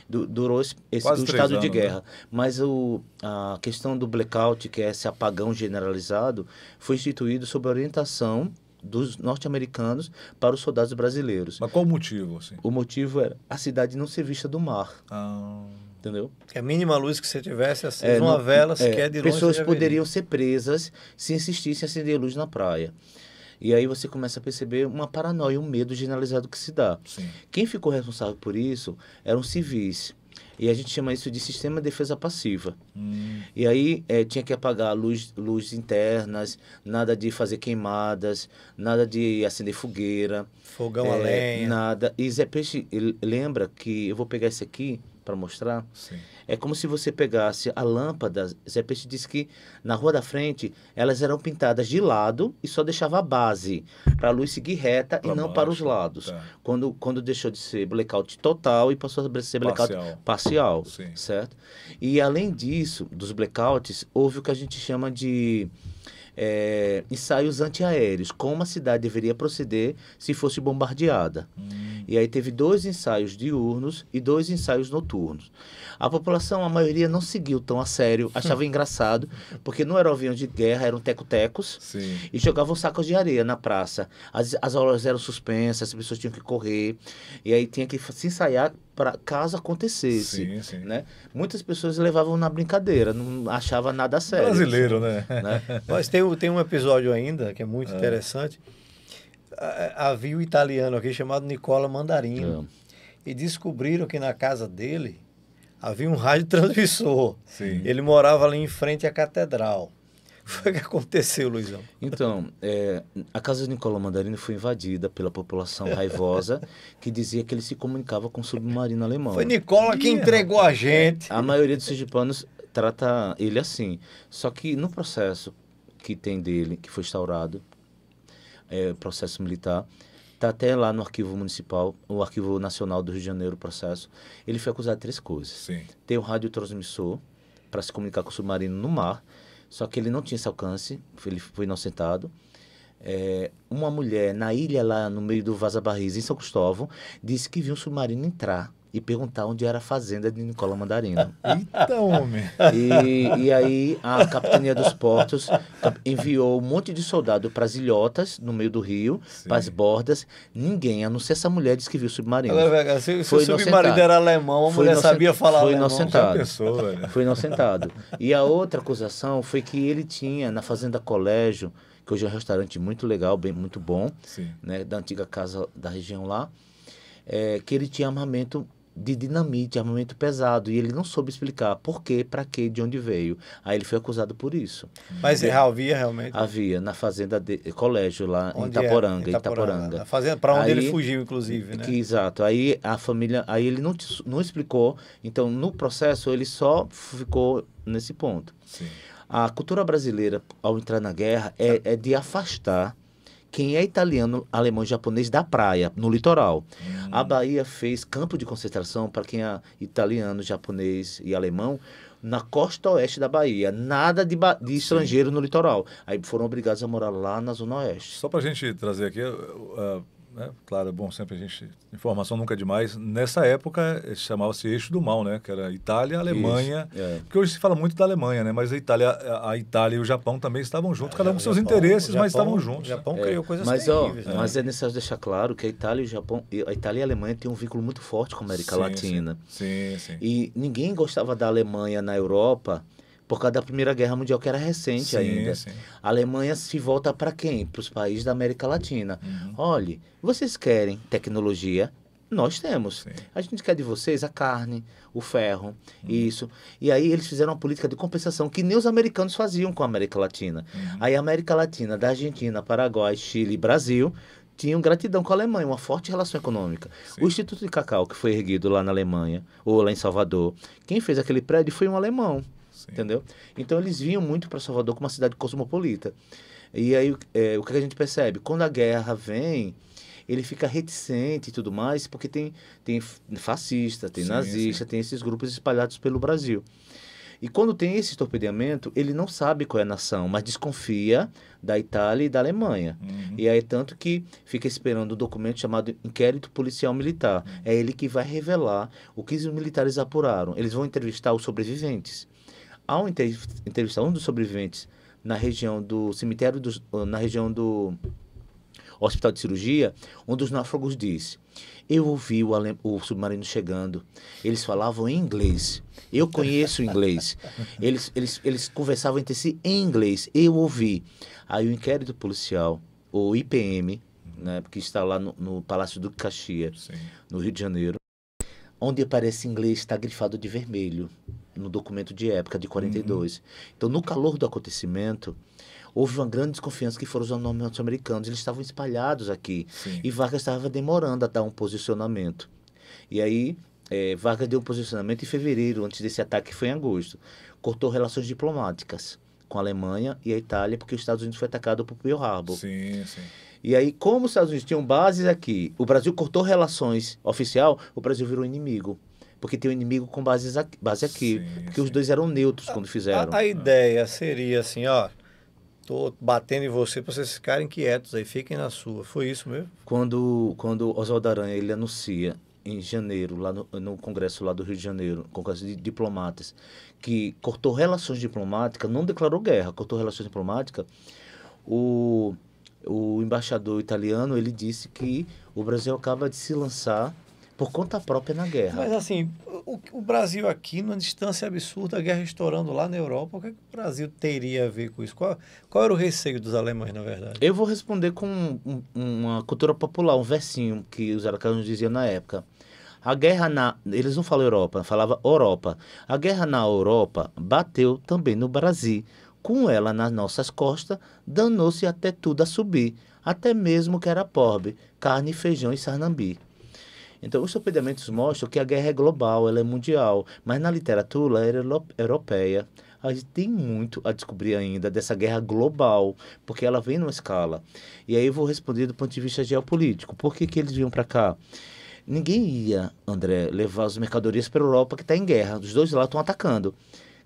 Du, durou esse, esse o estado anos, de né? guerra. Né? Mas o, a questão do blackout, que é esse apagão generalizado, foi instituído sob orientação dos norte-americanos para os soldados brasileiros. Mas qual o motivo? Assim? O motivo era a cidade não ser vista do mar. Ah. Entendeu? Que a mínima luz que você tivesse acesa, é, uma vela é, sequer é, de longe. Pessoas poderiam ser presas se insistissem em acender luz na praia. E aí você começa a perceber uma paranoia, um medo generalizado que se dá. Sim. Quem ficou responsável por isso eram civis. E a gente chama isso de sistema de defesa passiva. Hum. E aí é, tinha que apagar luz, luz internas, nada de fazer queimadas, nada de acender fogueira. Fogão é, a lenha. Nada. E Zé Peixe lembra que, eu vou pegar esse aqui, para mostrar. Sim. É como se você pegasse a lâmpada. Zé Peixe disse que na rua da frente elas eram pintadas de lado e só deixava a base para a luz seguir reta pra e não baixo. para os lados. Tá. Quando, quando deixou de ser blackout total e passou a ser blackout parcial, parcial Sim. certo? E além disso, dos blackouts, houve o que a gente chama de é, ensaios antiaéreos, como a cidade deveria proceder se fosse bombardeada. Hum. E aí teve dois ensaios diurnos e dois ensaios noturnos. A população, a maioria, não seguiu tão a sério, achava engraçado, porque não eram aviões de guerra, eram tecotecos e jogavam sacos de areia na praça. As, as aulas eram suspensas, as pessoas tinham que correr, e aí tinha que se ensaiar para caso acontecesse. Sim, sim. Né? Muitas pessoas levavam na brincadeira, não achava nada sério. Brasileiro, né? né? Mas tem, tem um episódio ainda que é muito é. interessante. Havia um italiano aqui chamado Nicola Mandarino. É. E descobriram que na casa dele havia um rádio transmissor. Sim. Ele morava ali em frente à catedral foi o que aconteceu, Luizão? Então, é, a casa de Nicolau Mandarino foi invadida pela população raivosa que dizia que ele se comunicava com o submarino alemão. Foi Nicola que entregou a gente. A maioria dos sergipanos trata ele assim. Só que no processo que tem dele, que foi instaurado, é, processo militar, está até lá no arquivo municipal, o arquivo nacional do Rio de Janeiro, o processo. Ele foi acusado de três coisas: Sim. ter o radiotransmissor para se comunicar com o submarino no mar, só que ele não tinha esse alcance, ele foi inocentado. É, uma mulher na ilha lá no meio do Vaza Barris, em São Cristóvão, disse que viu um submarino entrar e perguntar onde era a fazenda de Nicola Mandarino. Eita, homem! E, e aí a Capitania dos Portos enviou um monte de soldado para as ilhotas, no meio do rio, para as bordas. Ninguém, a não ser essa mulher, disse que viu submarino. Ela, se, se o submarino era alemão, a mulher sabia falar foi alemão. Inocentado. Pensou, foi inocentado. E a outra acusação foi que ele tinha, na fazenda colégio, que hoje é um restaurante muito legal, bem muito bom, né, da antiga casa da região lá, é, que ele tinha armamento de dinamite, armamento pesado, e ele não soube explicar por quê, para quê, de onde veio. Aí ele foi acusado por isso. Mas e, havia realmente? Havia, na fazenda de colégio lá onde é? em Itaporanga, é? Itaporanga. Itaporanga. fazenda para onde aí, ele fugiu inclusive, né? Que, exato. Aí a família, aí ele não não explicou. Então, no processo ele só ficou nesse ponto. Sim. A cultura brasileira ao entrar na guerra é, é de afastar quem é italiano, alemão e japonês da praia, no litoral. Hum. A Bahia fez campo de concentração para quem é italiano, japonês e alemão na costa oeste da Bahia. Nada de, ba de estrangeiro Sim. no litoral. Aí foram obrigados a morar lá na zona oeste. Só para a gente trazer aqui, uh, uh né? claro, é bom sempre a gente. Informação nunca é demais. Nessa época eh, chamava-se eixo do mal, né? Que era Itália, Alemanha. Isso, é. Porque hoje se fala muito da Alemanha, né? Mas a Itália, a Itália e o Japão também estavam juntos, cada é, um com seus Japão, interesses, Japão, mas estavam juntos. O Japão é, criou coisas mas, terríveis. Ó, né? Mas é necessário deixar claro que a Itália e o Japão, a Itália e a Alemanha têm um vínculo muito forte com a América sim, Latina. Sim. sim, sim. E ninguém gostava da Alemanha na Europa por causa da Primeira Guerra Mundial, que era recente sim, ainda. Sim. A Alemanha se volta para quem? Para os países da América Latina. Uhum. Olhe, vocês querem tecnologia? Nós temos. Sim. A gente quer de vocês a carne, o ferro, uhum. isso. E aí eles fizeram uma política de compensação que nem os americanos faziam com a América Latina. Uhum. Aí a América Latina, da Argentina, Paraguai, Chile, Brasil, tinham gratidão com a Alemanha, uma forte relação econômica. Sim. O Instituto de Cacau, que foi erguido lá na Alemanha, ou lá em Salvador, quem fez aquele prédio foi um alemão. Sim. entendeu? Então eles vinham muito para Salvador como uma cidade cosmopolita. E aí é, o que a gente percebe? Quando a guerra vem, ele fica reticente e tudo mais, porque tem, tem fascista, tem sim, nazista, sim. tem esses grupos espalhados pelo Brasil. E quando tem esse torpedeamento, ele não sabe qual é a nação, mas desconfia da Itália e da Alemanha. Uhum. E aí, tanto que fica esperando um documento chamado Inquérito Policial Militar. Uhum. É ele que vai revelar o que os militares apuraram. Eles vão entrevistar os sobreviventes. Ao entrevistar um dos sobreviventes na região do cemitério, do, ah, na região do hospital de cirurgia, um dos náufragos disse: Eu ouvi o, o, submarino chegando. Eles falavam em inglês. Eu conheço inglês. Eles, eles, eles conversavam entre si em inglês. Eu ouvi. Aí o inquérito policial, o IPM, né, que está lá no, no Palácio do Caxias, no Rio de Janeiro, onde aparece inglês, está grifado de vermelho no documento de época de 42. Uhum. Então, no calor do acontecimento, houve uma grande desconfiança que foram os norte-americanos. Eles estavam espalhados aqui. Sim. E Vargas estava demorando a dar um posicionamento. E aí, é, Vargas deu um posicionamento em fevereiro, antes desse ataque, que foi em agosto. Cortou relações diplomáticas com a Alemanha e a Itália, porque os Estados Unidos foi atacado por Pearl Harbor. Sim, sim. E aí, como os Estados Unidos tinham bases aqui, o Brasil cortou relações oficial, o Brasil virou inimigo porque tem um inimigo com base, base aqui. Sim, porque sim. os dois eram neutros ah, quando ah, fizeram. Tá a, a, ah. ideia seria assim, ó. Tô batendo em você para vocês ficarem quietos aí, fiquem na sua. Foi isso mesmo? Quando, quando Oswaldo Aranha ele anuncia em janeiro, lá no, no, Congresso lá do Rio de Janeiro, Congresso de Diplomatas, que cortou relações diplomáticas, não declarou guerra, cortou relações diplomáticas, o, o embaixador italiano ele disse que o Brasil acaba de se lançar por conta própria na guerra. Mas assim, o, o, Brasil aqui, numa distância absurda, a guerra estourando lá na Europa, o que, é que o Brasil teria a ver com isso? Qual, qual, era o receio dos alemães, na verdade? Eu vou responder com um, uma cultura popular, um versinho que os alemães diziam na época. A guerra na. Eles não falam Europa, falava Europa. A guerra na Europa bateu também no Brasil. Com ela nas nossas costas, danou-se até tudo a subir, até mesmo que era pobre, carne, feijão e sarnambi. Então, os torpedamentos mostram que a guerra é global, ela é mundial, mas na literatura ela é europeia. A gente tem muito a descobrir ainda dessa guerra global, porque ela vem numa escala. E aí eu vou responder do ponto de vista geopolítico. Por que, que eles vinham para cá? Ninguém ia, André, levar as mercadorias para a Europa que está em guerra. Os dois lá estão atacando.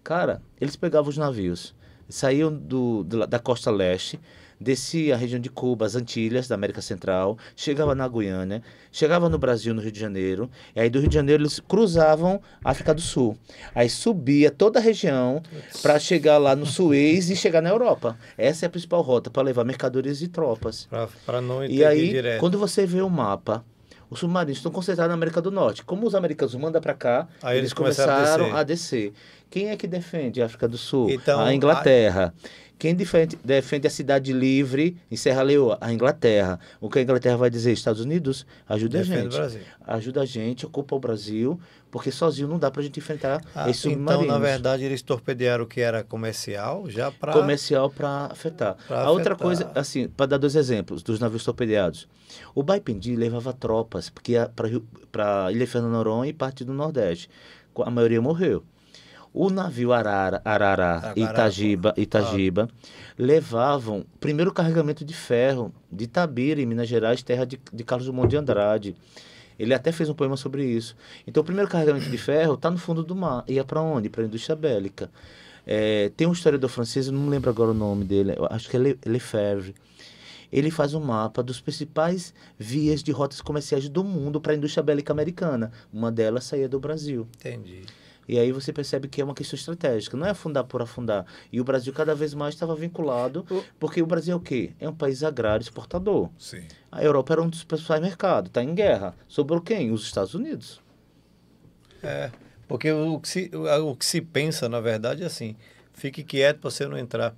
Cara, eles pegavam os navios, saíam do, da costa leste, descia a região de Cuba, as Antilhas, da América Central, chegava na Guiana, chegava no Brasil, no Rio de Janeiro, e aí do Rio de Janeiro eles cruzavam a África do Sul. Aí subia toda a região para chegar lá no Suez e chegar na Europa. Essa é a principal rota para levar mercadorias e tropas. Para não E aí, direto. quando você vê o mapa, os submarinos estão concentrados na América do Norte. Como os americanos mandam para cá, aí eles, eles começaram a descer. a descer. Quem é que defende a África do Sul? Então, a Inglaterra. A... Quem defende, defende a cidade livre em Serra Leoa? A Inglaterra. O que a Inglaterra vai dizer? Estados Unidos, ajuda defende a gente. O Brasil. Ajuda a gente, ocupa o Brasil, porque sozinho não dá para a gente enfrentar ah, esse submarino. Então, na verdade, eles torpedearam o que era comercial já para... Comercial para afetar. Pra a afetar. outra coisa, assim, para dar dois exemplos dos navios torpedeados. O Baipendi levava tropas para Ilha Fernando Noronha e parte do Nordeste. A maioria morreu. O navio Arara, Arará, Itagiba, Itagiba ah. levavam primeiro carregamento de ferro de Tabira, em Minas Gerais, terra de, de Carlos Drummond de Andrade. Ele até fez um poema sobre isso. Então, o primeiro carregamento de ferro está no fundo do mar. Ia para onde? Para a indústria bélica. É, tem um historiador francês, não lembro agora o nome dele, acho que é Le, Lefebvre. Ele faz um mapa dos principais vias de rotas comerciais do mundo para a indústria bélica americana. Uma delas saía do Brasil. Entendi. E aí você percebe que é uma questão estratégica, não é afundar por afundar. E o Brasil cada vez mais estava vinculado, porque o Brasil é o quê? É um país agrário exportador. Sim. A Europa era um dos principais mercados, está em guerra. Sobrou quem? Os Estados Unidos. É, porque o que se, o que se pensa, na verdade, é assim, fique quieto para você não entrar.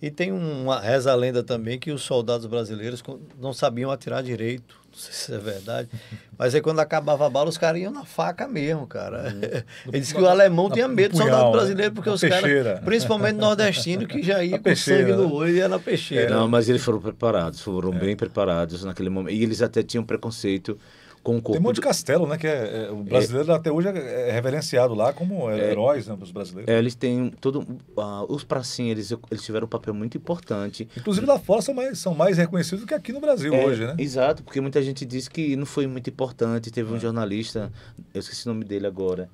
E tem uma reza lenda também que os soldados brasileiros não sabiam atirar direito. Não sei se é verdade. Mas aí quando acabava a bala, os caras iam na faca mesmo, cara. Uhum. Ele disse que o alemão na, tinha medo do soldado né? brasileiro, porque os caras, principalmente nordestino, que já ia com sangue no olho, ia na peixeira. não, mas eles foram preparados, foram é. bem preparados naquele momento. E eles até tinham preconceito com o corpo. Tem Monte de Castelo, né? Que é, é o brasileiro é, até hoje é, é, reverenciado lá como é, é. heróis né, para os brasileiros. É, eles têm todo. Ah, os pracinhos, eles, eles tiveram um papel muito importante. Inclusive lá fora são mais, são mais reconhecidos do que aqui no Brasil hoje, né? Exato, porque muita gente diz que não foi muito importante. Teve um jornalista, eu esqueci o nome dele agora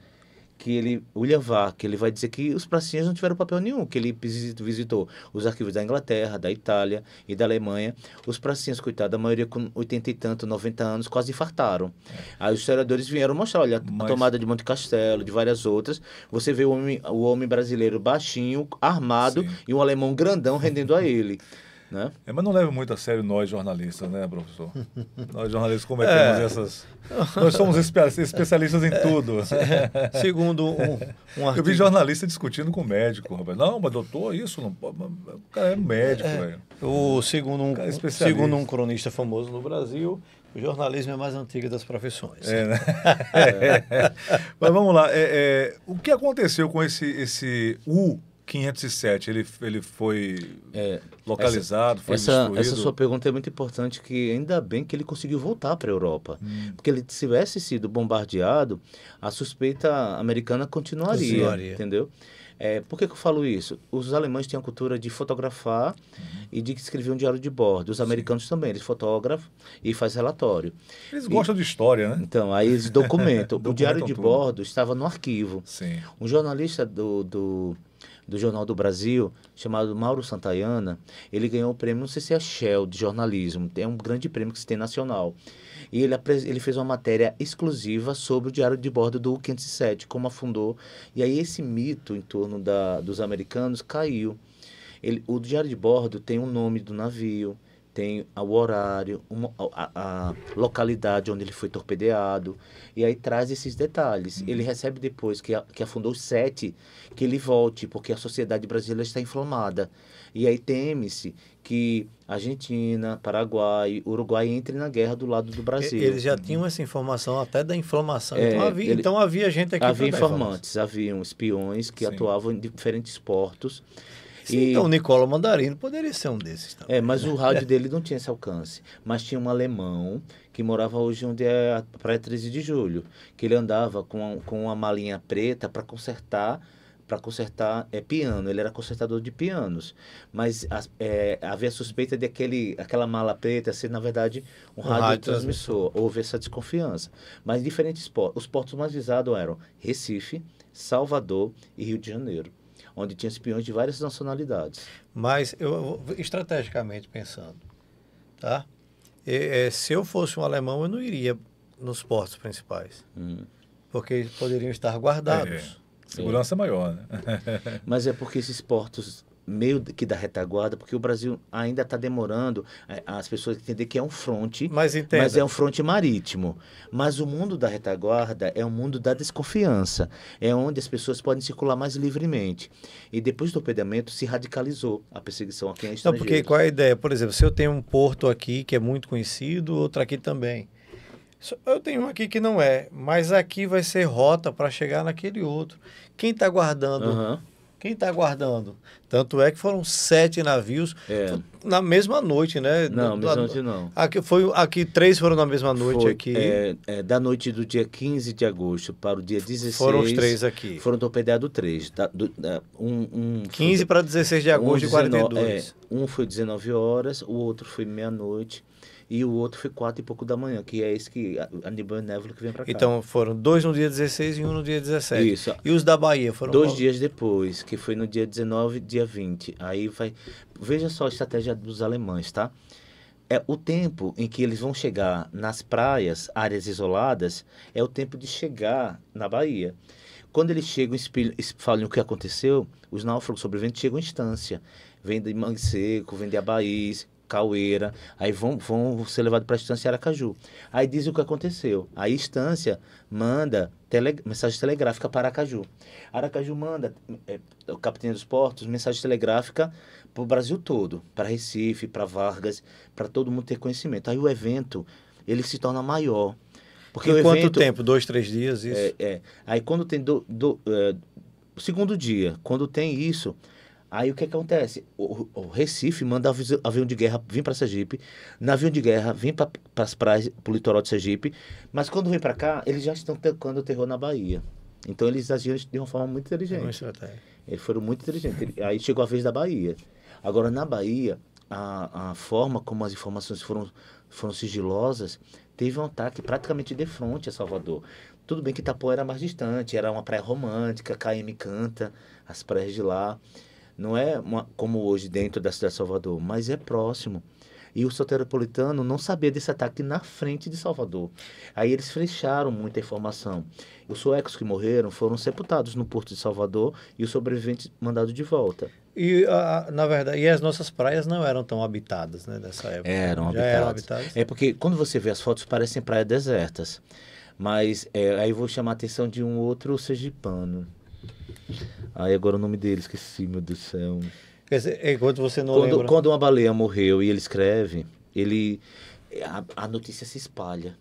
que ele, o levar, que ele vai dizer que os pracinhas não tiveram papel nenhum, que ele visitou os arquivos da Inglaterra, da Itália e da Alemanha. Os pracinhas, coitado, a maioria com 80 e tanto, 90 anos, quase infartaram. É. Aí os historiadores vieram mostrar, olha, Mas... a tomada de Monte Castelo, de várias outras. Você vê o homem, o homem brasileiro baixinho, armado, Sim. e um alemão grandão rendendo a ele. Né? É, mas não leva muito a sério nós jornalistas, né, professor? nós jornalistas cometemos é. essas. Nós somos especialistas em é. tudo. É. Segundo um, um artigo... Eu vi jornalista discutindo com médico, rapaz. Não, mas doutor, isso não pode. O cara é médico, é. velho. O, segundo, um, é segundo um cronista famoso no Brasil, o jornalismo é a mais antiga das profissões. É, né? é. Mas vamos lá. É, o que aconteceu com esse, esse U507? Ele, ele foi localizado, essa, foi essa, destruído. Essa sua pergunta é muito importante, que ainda bem que ele conseguiu voltar para a Europa. Hum. Porque ele tivesse sido bombardeado, a suspeita americana continuaria, continuaria. entendeu? É, por que, que, eu falo isso? Os alemães têm a cultura de fotografar uhum. e de escrever um diário de bordo. Os americanos Sim. também, eles fotografam e fazem relatório. Eles e, gostam de história, né? Então, aí eles documentam. o diário de tudo. bordo estava no arquivo. Sim. Um jornalista do, do do Jornal do Brasil, chamado Mauro Santayana. Ele ganhou o prêmio, não sei se é Shell, de jornalismo. É um grande prêmio que se tem nacional. E ele, ele fez uma matéria exclusiva sobre o diário de bordo do U-507, como afundou. E aí esse mito em torno da, dos americanos caiu. Ele, o diário de bordo tem o um nome do navio, tem o horário, uma, a, a, localidade onde ele foi torpedeado, e aí traz esses detalhes. Ele uhum. recebe depois que, que afundou os sete, que ele volte, porque a sociedade brasileira está inflamada. E aí teme-se que Argentina, Paraguai, Uruguai entre na guerra do lado do Brasil. Eles já uhum. tinham essa informação até da inflamação. É, então, havia, ele, então havia gente aqui. Havia informantes, haviam espiões que Sim. atuavam em diferentes portos. Sim, e... Então, o Nicola Mandarino poderia ser um desses também. É, mas né? o rádio dele não tinha esse alcance. Mas tinha um alemão que morava hoje onde é a Praia 13 de Julho, que ele andava com, com uma malinha preta para consertar para consertar é, piano. Ele era consertador de pianos. Mas é, havia suspeita de aquele, aquela mala preta ser, na verdade, um, um transmissor Houve essa desconfiança. Mas diferentes portos. Os portos mais visados eram Recife, Salvador e Rio de Janeiro onde tinha espiões de várias nacionalidades. Mas eu estrategicamente pensando, tá? E, é, se eu fosse um alemão, eu não iria nos portos principais, hum. porque poderiam estar guardados. É, é. segurança maior, né? Mas é porque esses portos meio que da retaguarda, porque o Brasil ainda está demorando é, as pessoas entender que é um fronte, mas, mas, é um fronte marítimo. Mas o mundo da retaguarda é o um mundo da desconfiança, é onde as pessoas podem circular mais livremente. E depois do pedamento se radicalizou a perseguição aqui é Não, porque qual é a ideia? Por exemplo, se eu tenho um porto aqui que é muito conhecido, outro aqui também. Eu tenho um aqui que não é, mas aqui vai ser rota para chegar naquele outro. Quem está guardando uhum quem está guardando? Tanto é que foram sete navios é. na mesma noite, né? Não, na mesma noite não. Aqui, foi, aqui três foram na mesma noite foi, aqui. É, é, da noite do dia 15 de agosto para o dia 16. Foram os três aqui. Foram torpedeados três. Da, tá, do, da, um, um, 15 para 16 de agosto um de 42. É, um foi 19 horas, o outro foi meia-noite e o outro foi quatro e pouco da manhã, que é esse que Aníbal Névola que vem para cá. Então foram dois no dia 16 e um no dia 17. Isso. E os da Bahia foram dois qual? dias depois, que foi no dia 19 e dia 20. Aí vai Veja só a estratégia dos alemães, tá? É o tempo em que eles vão chegar nas praias, áreas isoladas, é o tempo de chegar na Bahia. Quando eles chegam e falam o que aconteceu, os náufragos sobreviventes chegam em instância. Vem de Mangue Seco, vem de Abaís, Caueira, aí vão, vão ser levados para a instância Aracaju. Aí diz o que aconteceu. a instância manda tele, mensagem telegráfica para Aracaju. Aracaju manda, é, é o capitão dos portos, mensagem telegráfica para o Brasil todo, para Recife, para Vargas, para todo mundo ter conhecimento. Aí o evento, ele se torna maior. Porque em quanto evento, tempo? Dois, três dias? Isso? É, é. Aí quando tem do, do, é, segundo dia, quando tem isso Aí o é que acontece? O, o Recife manda avião de guerra vir para Sergipe, navio de guerra vir para as praias, para o litoral de Sergipe, mas quando vem para cá, eles já estão tocando o terror na Bahia. Então eles agiram de uma forma muito é inteligente. Eles foram muito inteligentes. Aí chegou a vez da Bahia. Agora, na Bahia, a, a forma como as informações foram, foram sigilosas teve um ataque praticamente de frente a Salvador. Tudo bem que Itapuã era mais distante, era uma praia romântica, KM canta, as praias de lá. Não é uma, como hoje dentro da cidade de Salvador, mas é próximo. E o soteropolitano não sabia desse ataque na frente de Salvador. Aí eles fecharam muita informação. Os suecos que morreram foram sepultados no porto de Salvador e os sobreviventes mandados de volta. E, a, na verdade, e as nossas praias não eram tão habitadas, né, nessa época? Eram habitadas. eram habitadas. É porque quando você vê as fotos, parecem praias desertas. Mas é, aí vou chamar a atenção de um outro sergipano, Aí agora o nome dele, esqueci, meu Deus do céu. Quer dizer, enquanto é você não quando, lembra... Quando uma baleia morreu e ele escreve, ele a, a notícia se espalha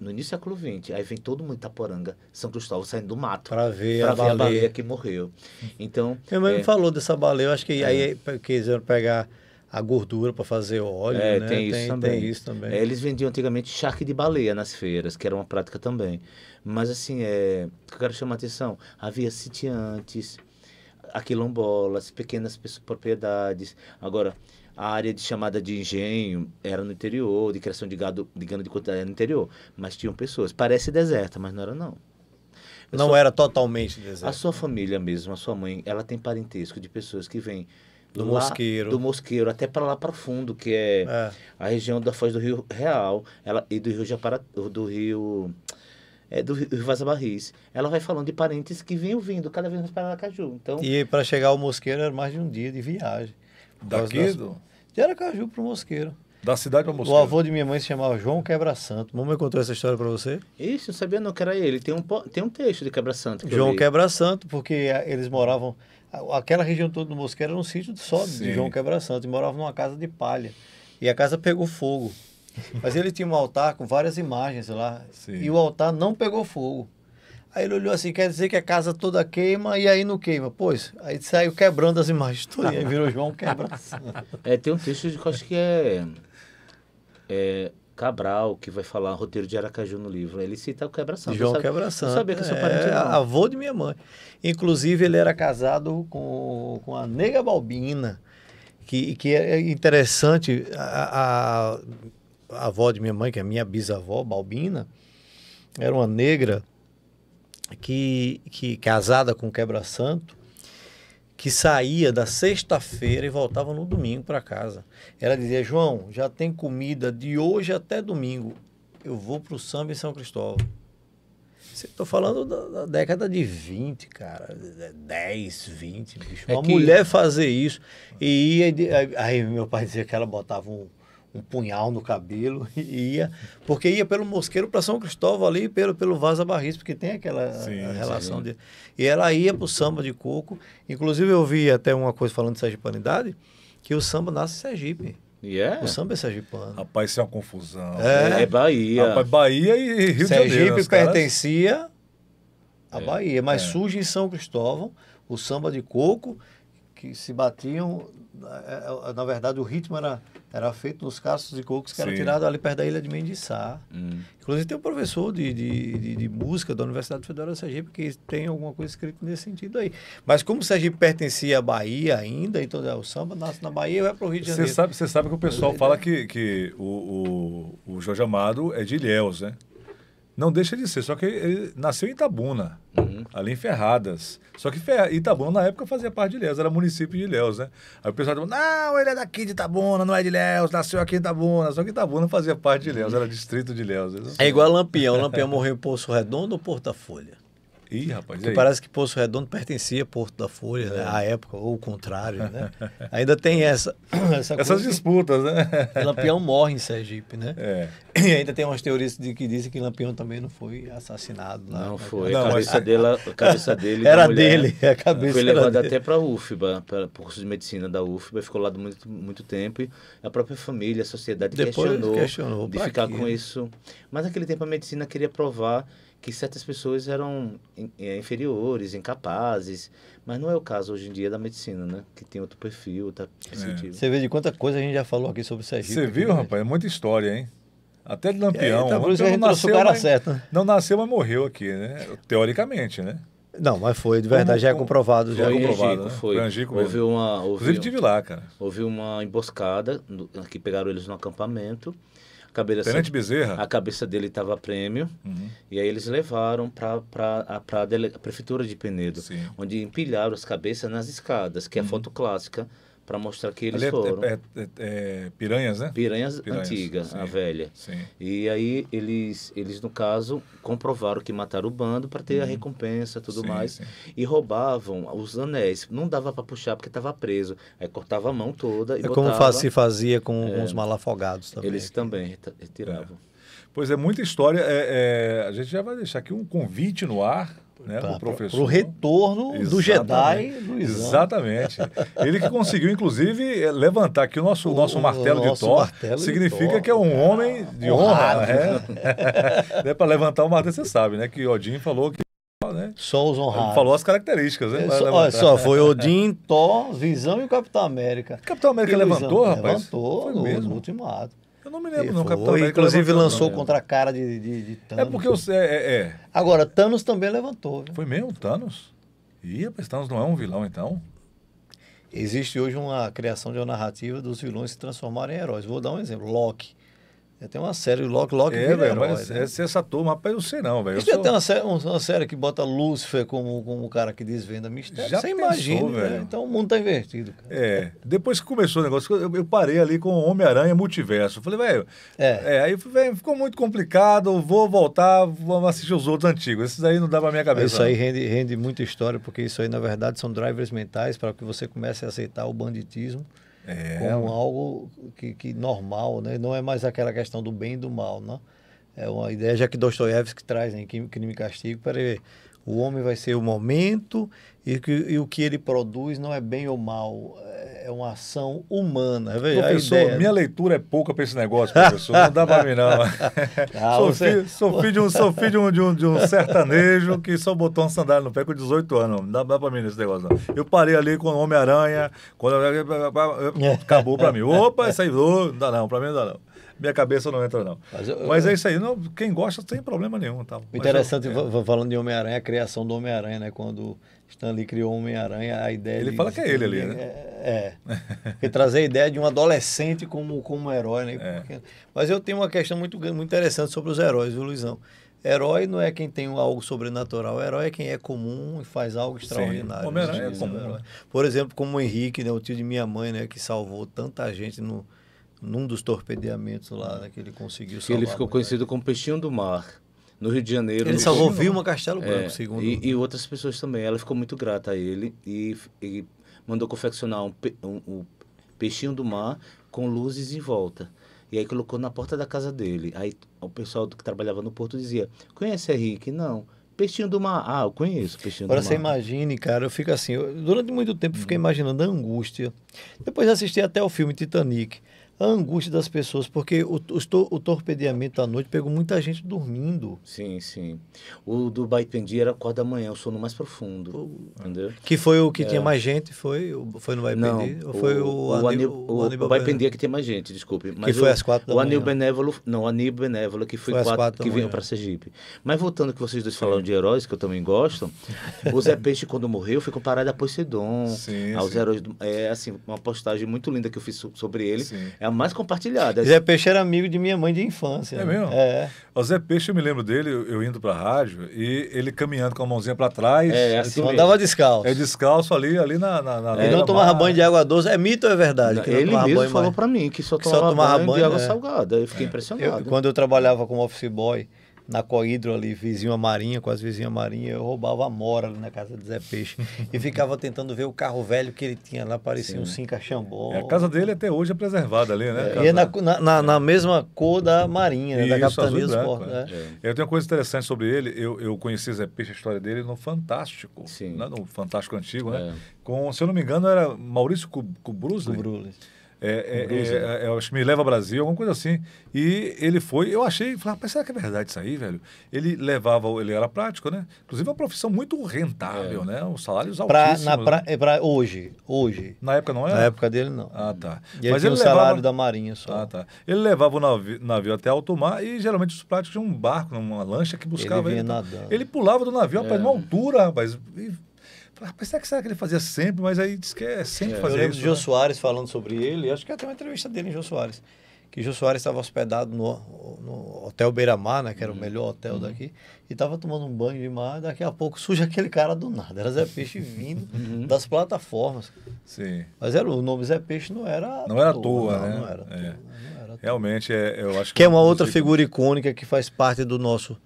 no início do século XX. Aí vem todo mundo Itaporanga, São Cristóvão saindo do mato. Para ver, pra a, ver baleia. a baleia que morreu. Então. Meu mãe é... me falou dessa baleia, eu acho que é. é aí quiseram pegar a gordura para fazer óleo. É, né? tem, isso tem, também. Tem isso também. É, eles vendiam antigamente charque de baleia nas feiras, que era uma prática também. Mas assim, é, eu quero chamar a atenção, havia sitiantes, a quilombolas, pequenas propriedades. Agora, a área de chamada de engenho era no interior, de criação de gado, de gado de quantidade era no interior, mas tinham pessoas. Parece deserta, mas não era não. não era totalmente deserta. A sua família mesmo, a sua mãe, ela tem parentesco de pessoas que vêm do lá, Mosqueiro. Do Mosqueiro até para lá para fundo, que é, é, a região da Foz do Rio Real, ela e do Rio Japara, do Rio é, do Vaza Barris. Ela vai falando de parentes que vinham vindo cada vez mais para Aracaju. Então... E para chegar ao Mosqueiro era mais de um dia de viagem. Daqui? Das, das... De Aracaju para o Mosqueiro. Da cidade para o Mosqueiro? O avô de minha mãe se chamava João Quebra Santo. Mamãe contou essa história para você? Isso, não sabia não que era ele. Tem um, tem um texto de Quebra Santo. Que João Quebra Santo, porque é, eles moravam... Aquela região toda do Mosqueiro era um sítio só Sim. de João Quebra Santo. E moravam numa casa de palha. E a casa pegou fogo. Mas ele tinha um altar com várias imagens lá. Sim. E o altar não pegou fogo. Aí ele olhou assim, quer dizer que a casa toda queima e aí não queima. Pois, aí saiu quebrando as imagens todas. Aí virou João quebra. é, tem um texto que eu acho que é, é Cabral, que vai falar roteiro de Aracaju no livro. Ele cita o Quebração. João Quebração. Quebra sabia que é seu parente é, avô de minha mãe. Inclusive, ele era casado com, com a Nega Balbina, que, que é interessante. a a avó de minha mãe, que é minha bisavó, Balbina, era uma negra que, que casada com quebra-santo, que saía da sexta-feira e voltava no domingo para casa. Ela dizia: João, já tem comida de hoje até domingo. Eu vou para o samba em São Cristóvão. Estou falando da, da, década de 20, cara. 10, é, 20, bicho. É Uma que... mulher fazer isso. E ia, aí, aí meu pai dizia que ela botava um um punhal no cabelo e ia, porque ia pelo Mosqueiro para São Cristóvão ali, pelo, pelo Vaza Barris, porque tem aquela sim, relação sim. de. E ela ia para o samba de coco. Inclusive, eu vi até uma coisa falando de sergipanidade, que o samba nasce em Sergipe. Yeah. É? O samba é sergipano. Rapaz, isso é uma confusão. É, é, é Bahia. Rapaz, Bahia e Rio Sergipe de Janeiro. Sergipe pertencia à é. Bahia, mas é. surge em São Cristóvão o samba de coco que se batiam, é, é, é, na verdade o ritmo era, era feito nos castos de cocos que Sim. era tirado ali perto da ilha de Mendiçá. Hum. Inclusive tem um professor de, de, de, de música da Universidade Federal de Sergipe que tem alguma coisa escrita nesse sentido aí. Mas como Sergipe pertencia à Bahia ainda, então o samba nasce na Bahia e vai para o Rio de Janeiro. Você sabe, sabe que o pessoal fala que, que o, o, o Jorge Amado é de Ilhéus, né? Não deixa de ser, só que ele nasceu em Itabuna, uhum. ali em Ferradas. Só que Itabuna, na época, fazia parte de Ilhéus, era município de Ilhéus, né? Aí o pessoal falou, não, ele é daqui de Itabuna, não é de Ilhéus, nasceu aqui em Itabuna. Só que Itabuna fazia parte de Ilhéus, era distrito de Ilhéus. É assim. igual a Lampião, Lampião morreu em Poço Redondo ou Porta Folha? Ih, rapaz, parece é que Poço Redondo pertencia a Porto da Folha, né? é. né? À época, ou o contrário, né? Ainda tem essa... essa Essas disputas, né? Lampião morre em Sergipe, né? É. E ainda tem umas teorias de que dizem que Lampião também não foi assassinado. Lá, não né? foi. Não, a, cabeça mas... dele, a cabeça dele... Era mulher, dele, a cabeça Foi levado até para a UFBA, para o curso de medicina da UFBA. Ficou lá muito, muito tempo. E a própria família, a sociedade Depois questionou, questionou de ficar aqui. com isso. Mas naquele tempo a medicina queria provar que certas pessoas eram eh, inferiores, incapazes, mas não é o caso hoje em dia da medicina, né? Que tem outro perfil, tá é. Você vê de quanta coisa a gente já falou aqui sobre o Sergipe. Você né? viu, rapaz? É muita história, hein? Até de é, Lampião. É, tá, nasceu, o cara mas, certo. Né? Não nasceu, mas morreu aqui, né? Teoricamente, né? Não, mas foi, de verdade, como, já é comprovado. Já é comprovado, né? foi. houve mesmo. uma, houve Inclusive, tive lá, cara. Houve uma emboscada, no, que pegaram eles no acampamento, cabeça. Tenente Bezerra? A cabeça dele estava prêmio. Uhum. E aí eles levaram para a, a prefeitura de Penedo, Sim. onde empilharam as cabeças nas escadas, que é a uhum. foto clássica para mostrar que eles Ali é, é, foram. É, é, é, piranhas, né? Piranhas, piranhas sim, a velha. Sim. E aí eles, eles, no caso, comprovaram que mataram o bando para ter uhum. a recompensa tudo sim, mais. Sim. E roubavam os anéis. Não dava para puxar porque estava preso. Aí cortava a mão toda e É botava. como se fazia com é, os malafogados também. Eles aqui. também retiravam. É. Pois é, muita história. a gente já vai deixar aqui um convite no ar né, tá, professor. Para o retorno Exatamente. do Jedi. Exatamente. Ele que conseguiu, inclusive, eh, levantar aqui o nosso, o, nosso martelo o nosso de Thor. Martelo significa de Thor. que é um homem de honra. Né? é para levantar o martelo, você sabe, né? Que Odin falou que né? Só os honrados. Falou as características, né? Só, olha só, foi Odin, Thor, Visão e o Capitão América. Capitão América e levantou, rapaz? Levantou foi no, mesmo. ultimado último ato. Eu não me lembro, ele não. Capitão América inclusive lançou né? contra a cara de, de, de é Thanos. É porque eu sei. É, é. Agora, Thanos também levantou. Viu? Foi mesmo, Thanos? Ih, rapaz, Thanos não é um vilão, então? Existe hoje uma criação de uma narrativa dos vilões se transformarem em heróis. Vou dar um exemplo. Loki. É, tem uma série logo, Loki é, velho, herói, mas né? É essa, turma, rapaz, eu sei não, velho. Isso sou... tem uma série, uma série que bota Lúcifer como, como o cara que desvenda mistério. Já Você pensou, imagina, né? velho. Então o mundo tá invertido. Cara. É. Depois que começou o negócio, eu, eu parei ali com Homem-Aranha Multiverso. Falei, velho. É. é. Aí véio, ficou muito complicado, vou voltar, vou assistir os outros antigos. Esses aí não dá pra minha cabeça. Isso aí rende, rende muita história, porque isso aí, na verdade, são drivers mentais para que você comece a aceitar o banditismo é. como algo que, que, normal, né? Não é mais aquela questão do bem e do mal, não. Né? É uma ideia já que Dostoiévski traz em né, Crime e Castigo para o homem vai ser o momento e, que, e o que ele produz não é bem ou mal, é, é uma ação humana. É Veja, professor, ideia... Né? minha leitura é pouca para esse negócio, professor. Não dá para mim, não. ah, sou, você... filho, sou, filho, de, um, sou filho de, um, de, um, de um sertanejo que só botou um sandália no pé com 18 anos. Não dá para mim nesse negócio, não. Eu parei ali com o Homem-Aranha, quando... acabou para mim. Opa, isso aí, não dá não, para mim não dá não minha cabeça não entra, não. Mas, eu, Mas é isso aí. Não, quem gosta tem problema nenhum. Tá? Interessante, eu, é. falando de Homem-Aranha, a criação do Homem-Aranha, né? Quando Stanley criou Homem-Aranha, a ideia... Ele de, fala que é ele ali, né? É. é. trazer a ideia de um adolescente como, como herói, né? É. Porque, mas eu tenho uma questão muito, muito interessante sobre os heróis, viu, Luizão? Herói não é quem tem algo sobrenatural, herói é quem é comum e faz algo extraordinário. Homem-Aranha é comum. Né? Por exemplo, como o Henrique, né, o tio de minha mãe, né, que salvou tanta gente no, num dos torpedeamentos lá, né, que ele conseguiu salvar. Ele ficou conhecido como Peixinho do Mar, no Rio de Janeiro. Ele salvou Vilma Castelo Branco, é, segundo. E, e, outras pessoas também. Ela ficou muito grata a ele e, e mandou confeccionar um, um, um Peixinho do Mar com luzes em volta. E aí colocou na porta da casa dele. Aí o pessoal que trabalhava no porto dizia: Conhece Henrique? Não. Peixinho do mar. Ah, eu conheço peixinho Agora do mar. Agora você imagine, cara, eu fico assim, eu, durante muito tempo fiquei hum. imaginando a angústia. Depois assisti até o filme Titanic a angústia das pessoas, porque o, o, o torpedeamento à noite pegou muita gente dormindo. Sim, sim. O do Baipendi era 4 amanhã manhã, o sono mais profundo. O, entendeu? Que foi o que é. tinha mais gente, foi, foi no Baipendi? Não, ou foi o, o, o, Anil, o, o, Anil Baipendi é que tem mais gente, desculpe. que foi às quatro da manhã. O Anil Benévolo, não, o Anil Benévolo, que foi, foi quatro, quatro que veio para Sergipe. Mas voltando que vocês dois falaram de heróis, que eu também gosto, o Zé Peixe, quando morreu, foi comparado a Poseidon, sim, aos ah, sim. heróis. Do, é assim, uma postagem muito linda que eu fiz sobre ele. Sim. É a mais compartilhada. Zé Peixe era amigo de minha mãe de infância. É né? mesmo? É. O Zé Peixe, eu me lembro dele, eu indo para a rádio, e ele caminhando com a mãozinha para trás. É, assim andava descalço. É descalço ali, ali na... na, na ele não tomava mar. banho de água doce. É mito ou é verdade? Não, ele mesmo falou para mim que só tomava, que só tomava banho, banho, de água é. salgada. Eu fiquei é. impressionado. Eu, quando eu trabalhava como office boy na Coidro ali, vizinho a Marinha, quase vizinho vizinhas Marinha, eu roubava a mora ali na casa de Zé Peixe. e ficava tentando ver o carro velho que ele tinha lá, parecia Sim. um Cinca Xambó. É, a casa dele até hoje é preservada ali, né? É, e é na, na, na, mesma cor da Marinha, né? da isso, Capitania Né? né? É. Eu tenho uma coisa interessante sobre ele, eu, eu conheci Zé Peixe, a história dele, no Fantástico, Sim. Né? no Fantástico Antigo, né? É. Com, se eu não me engano, era Maurício Cubruzzi. Cubruzzi. É, é, é, né? é, é, acho que me leva ao Brasil, alguma coisa assim. E ele foi, eu achei, falei, rapaz, ah, será que é verdade isso aí, velho? Ele levava, ele era prático, né? Inclusive é uma profissão muito rentável, é. né? Os salários pra, altíssimos. Na, pra, né? pra, hoje, hoje. Na época não era? Na época dele não. Ah, tá. E Mas ele, ele o levava... salário da marinha só. Ah, tá. Ele levava o navio, navio, até alto mar e geralmente os práticos tinham um barco, uma lancha que buscava ele. Ele, nadando. ele pulava do navio, rapaz, uma altura, rapaz, e Rapaz, será que, ele fazia sempre? Mas aí diz que é sempre é, fazer eu lembro de João né? Soares falando sobre ele, acho que até uma entrevista dele em Jô Soares, que Jô Soares estava hospedado no, no Hotel Beira-Mar, né, que era o uhum. melhor hotel uhum. daqui, e estava tomando um banho de mar, daqui a pouco surge aquele cara do nada, era Zé Peixe vindo uhum. das plataformas. Sim. Mas era, o nome Zé Peixe não era Não era à toa, né? Não era, é. Realmente, é, eu acho que... É que é uma outra figura icônica que faz parte do nosso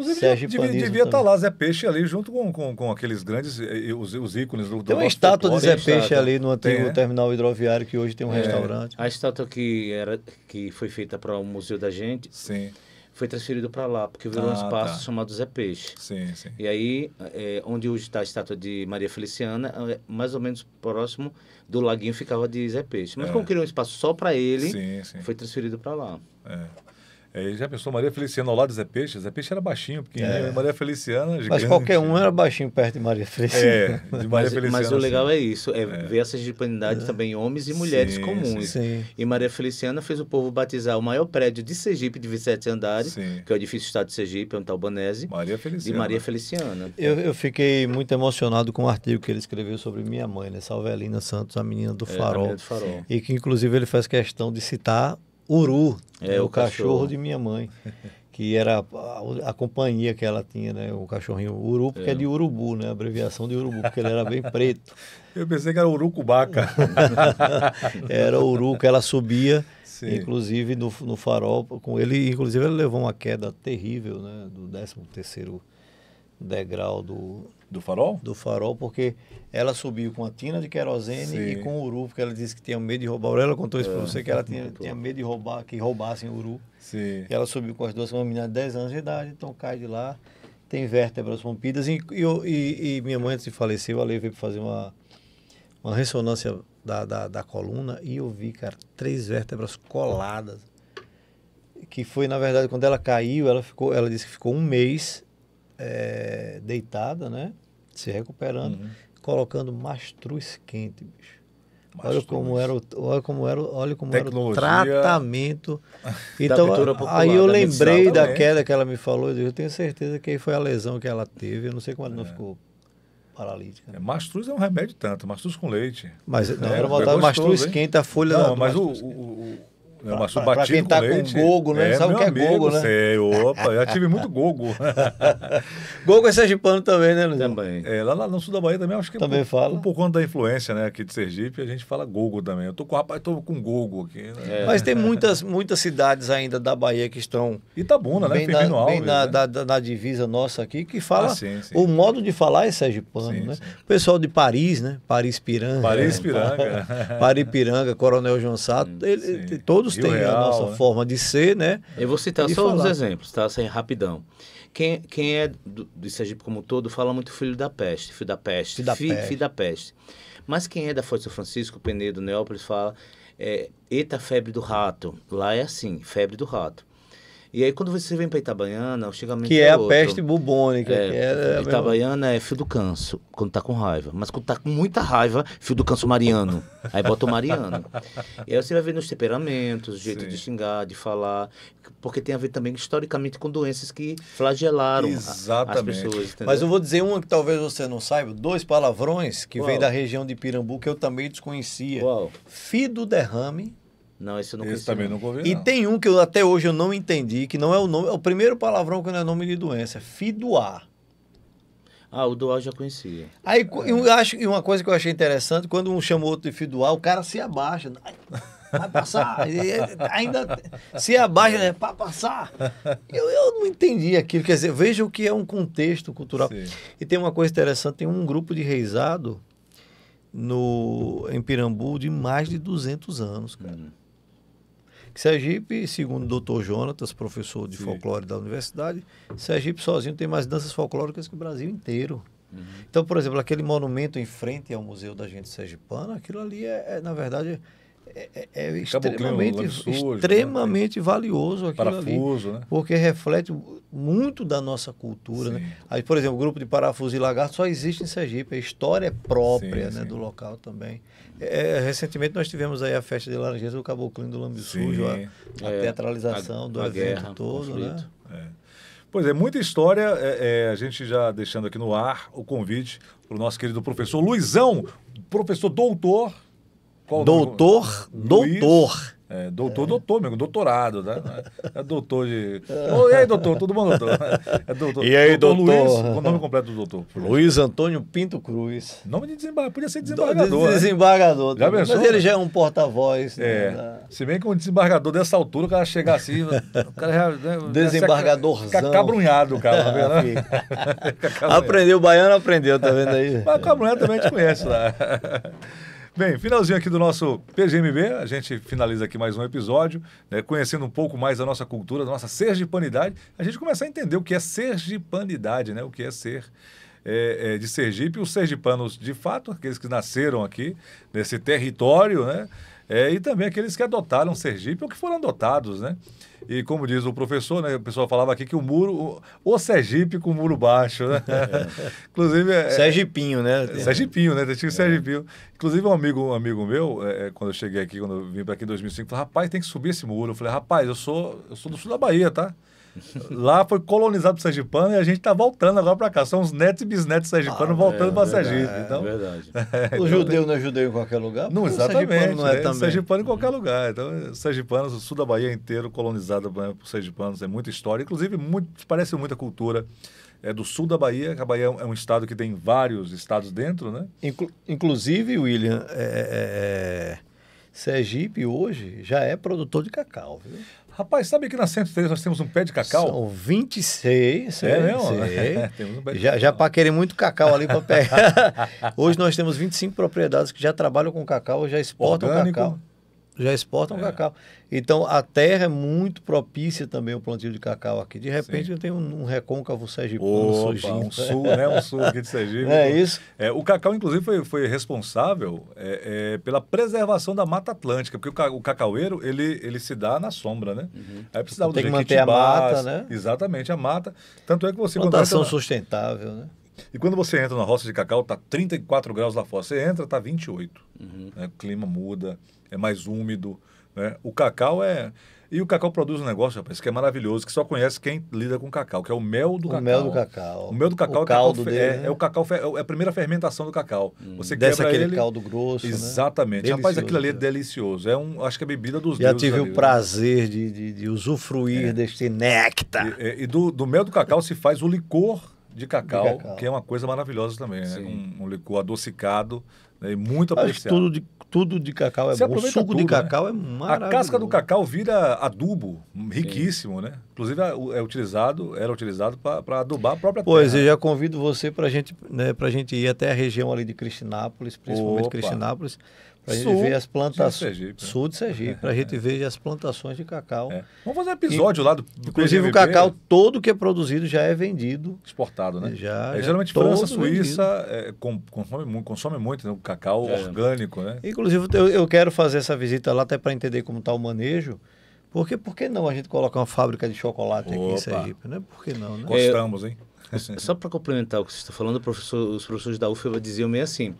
Inclusive, Sérgio devia estar tá lá Zé Peixe ali junto com, com, com aqueles grandes, eh, eh, os, os ícones do Tem uma estátua de Zé Peixe ali no né? antigo terminal hidroviário que hoje tem um é. restaurante. A estátua que, era, que foi feita para o museu da gente. Sim foi transferido para lá, porque virou ah, um tá. espaço tá. chamado Zé Peixe. Sim, sim. E aí, é, onde hoje está a estátua de Maria Feliciana, é mais ou menos próximo do laguinho ficava de Zé Peixe. Mas é. como criou um espaço só para ele, sim, foi transferido para lá. É. É, já pensou Maria Feliciana ao lado de Zé Peixe? Zé Peixe era baixinho, porque É. Maria Feliciana, gigante. Mas qualquer um era baixinho perto de Maria Feliciana. É, de Maria mas, Feliciana. Mas o legal é isso, é, é. ver essas disparidades é. também, homens e mulheres sim, comuns. Sim, sim. E Maria Feliciana fez o povo batizar o maior prédio de Sergipe, de 27 andares, que é o edifício Estado de Sergipe, é um talbanese Maria Feliciana. De Maria Feliciana. Eu, eu, fiquei muito emocionado com o artigo que ele escreveu sobre minha mãe, né? Salvelina Santos, a menina do farol. a menina do farol. E que, inclusive, ele faz questão de citar Uru, é, né, o, cachorro. cachorro. de minha mãe, que era a, a, companhia que ela tinha, né, o cachorrinho Uru, porque é. é de urubu, né, a abreviação de urubu, porque ele era bem preto. Eu pensei que era urucubaca. era uru que ela subia, Sim. inclusive no, no farol, com ele, inclusive ele levou uma queda terrível, né, do 13 terceiro degrau do, do farol? Do farol, porque ela subiu com a tina de querosene Sim. e com o uru, porque ela disse que tinha medo de roubar. Ela contou isso é, para você, que ela tinha, tinha, medo de roubar, que roubassem o uru. Sim. E ela subiu com as duas, uma menina de 10 anos de idade, então cai de lá, tem vértebras rompidas. E, e, e, e minha mãe, antes de falecer, eu a levei para fazer uma, uma ressonância da, da, da, coluna e eu vi, cara, três vértebras coladas. Que foi, na verdade, quando ela caiu, ela ficou, ela disse que ficou um mês é, deitada, né? Se recuperando, uhum. colocando mastruz quente, bicho. Mastruz. Olha como era, o, olha como era, olha como era o tratamento. Então, popular, aí eu lembrei da, queda que ela me falou, eu tenho certeza que aí foi a lesão que ela teve, eu não sei como ela não é. ficou paralítica. Né? Mastruz é um remédio tanto, mastruz com leite. Mas não, é, era botado é mastruz quente, a folha não, da, mas o, o, é uma pra, pra quem tá com, com gogo, né? É, Sabe o que é amigo, gogo, né? Sei, é opa, já tive muito gogo. gogo é sergipano também, né, Luiz? Também. É, lá, lá, no sul da Bahia também, acho que é também um, fala. um pouco da influência né, aqui de Sergipe, a gente fala gogo também. Eu tô com, rapaz, tô com gogo aqui. Né? É. Mas tem muitas, muitas cidades ainda da Bahia que estão... Itabuna, né, bem né? Firmino na, Alves, bem na, né? Da, da, na, divisa nossa aqui, que fala... Ah, sim, sim. O modo de falar é sergipano, né? Sim. O pessoal de Paris, né? Paris Piranga. Paris Piranga. Piranga. Coronel João Sato, ele, todos todos têm Real, a nossa né? forma de ser, né? Eu vou citar e só falar. uns exemplos, tá? Sem assim, rapidão. Quem, quem é do, de Sergipe como um todo fala muito filho da peste, filho da peste, filho da, fi, peste. Filho da peste. Mas quem é da Força Francisco, Penedo, Neópolis, fala é, eita febre do rato. Lá é assim, febre do rato. E aí, quando você vem para Itabaiana, o xingamento Que é, é a peste bubônica. É, é, é Itabaiana é fio do canso, quando tá com raiva. Mas quando tá com muita raiva, fio do canso mariano. Aí bota o mariano. e aí você vai ver nos temperamentos, o jeito Sim. de xingar, de falar. Porque tem a ver também, historicamente, com doenças que flagelaram Exatamente. as pessoas. Entendeu? Mas eu vou dizer uma que talvez você não saiba. Dois palavrões que Uau. vem da região de Pirambu, que eu também desconhecia. Uau. Fido derrame não, esse eu não também não ouvi, E não. tem um que eu, até hoje eu não entendi, que não é o nome, é o primeiro palavrão que não é nome de doença, é Fidoá. Ah, o doar eu já conhecia. Aí, é. eu acho, e uma coisa que eu achei interessante, quando um chama o outro de Fidoá, o cara se abaixa. Né? Vai passar. ainda se abaixa, né? Para passar. Eu, eu não entendi aquilo. Quer dizer, veja o que é um contexto cultural. Sim. E tem uma coisa interessante, tem um grupo de reisado no, em Pirambu de mais de 200 anos, cara. Hum. Sergipe, segundo o doutor Jonatas, professor de Sim. folclore da universidade, Sergipe sozinho tem mais danças folclóricas que o Brasil inteiro. Uhum. Então, por exemplo, aquele monumento em frente ao Museu da Gente Sergipana, aquilo ali é, é na verdade, é, é, é, é extremamente, sujo, né? extremamente né? valioso aquilo Parafuso, ali, né? porque reflete muito da nossa cultura. Né? Aí, por exemplo, o grupo de parafuso e lagarto só existe em Sergipe, a história é própria sim, né, sim. do local também. É, recentemente nós tivemos aí a festa de Laranjeiras, o Caboclinho do Lambi Sujo, a, a é, teatralização a, do a evento guerra, todo, né? É. Pois é, muita história. É, é, a gente já deixando aqui no ar o convite para o nosso querido professor Luizão, professor doutor. doutor, doutor. Luiz, doutor é, doutor, é. doutor amigo, doutorado, né? É doutor de. Oh, e aí, doutor, tudo bom, doutor? É doutor. E aí, doutor? doutor? Luiz, o nome completo do doutor? Luiz Antônio Pinto Cruz. Nome de desembargador, podia ser desembargador. Do, desembargador, né? já pensou, mas ele já é um porta-voz. Né? É. Né? Se bem que um desembargador dessa altura, o cara chegar assim, o cara já. Né, Desembargadorzão. Fica cabrunhado cara, tá vendo? aprendeu, o baiano aprendeu, tá vendo aí? Mas cabrunhado também a gente conhece lá. Bem, finalzinho aqui do nosso PGMB, a gente finaliza aqui mais um episódio, né, conhecendo um pouco mais da nossa cultura, da nossa sergipanidade, a gente começa a entender o que é sergipanidade, né, o que é ser é, é, de Sergipe, os sergipanos de fato, aqueles que nasceram aqui, nesse território, né, é, e também aqueles que adotaram Sergipe ou que foram adotados, né? E como diz o professor, né, o pessoal falava aqui que o muro, o, Sergipe com o muro baixo, né? Inclusive... É, Sergipinho, né? É, Sergipinho, né? Tinha o é. Sergipinho. Inclusive um amigo, um amigo meu, é, é quando eu cheguei aqui, quando eu vim para aqui em 2005, falou, rapaz, tem que subir esse muro. Eu falei, rapaz, eu sou, eu sou do sul da Bahia, tá? Lá foi colonizado o Sergipano e a gente está voltando agora para cá. São os netos e bisnetos sergipanos ah, voltando é, para Sergipe. É, então, é verdade. É, o então judeu não é judeu em qualquer lugar? Não, exatamente. O não é, é também. Sergipano em uhum. qualquer lugar. Então, sergipanos, o sul da Bahia inteiro colonizado por sergipanos. É muita história. Inclusive, muito, parece muita cultura é do sul da Bahia, que a Bahia é um estado que tem vários estados dentro, né? Inclu inclusive, William, é, é, é Sergipe hoje já é produtor de cacau, viu? Rapaz, sabe que na 103 nós temos um pé de cacau? São 26. É, é mesmo? É. temos um pé de já para já paquerei muito cacau ali para pegar. Hoje nós temos 25 propriedades que já trabalham com cacau, já exportam Orgânico. cacau já exportam é. cacau. Então a terra é muito propícia também o plantio de cacau aqui. De repente tem um, um recôncavo sergipano surgindo. Um sul, né? Um sul aqui de Sergipe. É isso. É, o cacau, inclusive, foi, foi responsável é, é, pela preservação da Mata Atlântica, porque o, o, cacaueiro, ele, ele se dá na sombra, né? Uhum. Aí precisava Tem que manter a mata, né? Exatamente, a mata. Tanto é que você... Plantação sustentável, né? E quando você entra na roça de cacau, tá 34 graus lá fora. Você entra, tá 28. Uhum. Né? O clima muda, é mais úmido. Né? O cacau é. E o cacau produz um negócio, rapaz, que é maravilhoso, que só conhece quem lida com cacau, que é o mel do o cacau. O mel do cacau. O mel do cacau, o é, cacau, dele, é, né? é, o cacau é a primeira fermentação do cacau. Hum, Você quebra Desce aquele ele... caldo grosso. Né? Exatamente. Né? Rapaz, aquilo ali é delicioso. É um, acho que é bebida dos Já deuses. Já tive ali, o né? prazer de, de, de, usufruir é. deste néctar. E, e do, do mel do cacau se faz o licor de cacau, cacau, que é uma coisa maravilhosa também. Né? Um, um, licor adocicado né? e muito apreciado. Tudo de, tudo de cacau é Você bom. O suco tudo, de né? cacau né? é maravilhoso. A casca do cacau vira adubo, riquíssimo, Sim. né? Inclusive é utilizado, era utilizado para adubar a própria pois, terra. Pois, eu né? já convido você para gente, né, a gente ir até a região ali de Cristinápolis, principalmente Opa. Cristinápolis para a gente ver as plantações. Né? Sul de Sergipe. Para a gente ver as plantações de cacau. É. Vamos fazer um episódio e, lá do, Inclusive, o cacau todo que é produzido já é vendido. Exportado, né? Já. É, é geralmente, França, Suíça é, consome, consome, muito né, o cacau é. orgânico, né? Inclusive, eu, eu quero fazer essa visita lá até para entender como está o manejo. Porque por que não a gente colocar uma fábrica de chocolate Opa. aqui em Sergipe, né? Por que não, né? Gostamos, hein? É, só para complementar o que você está falando, professor, os professores da UFBA diziam meio assim: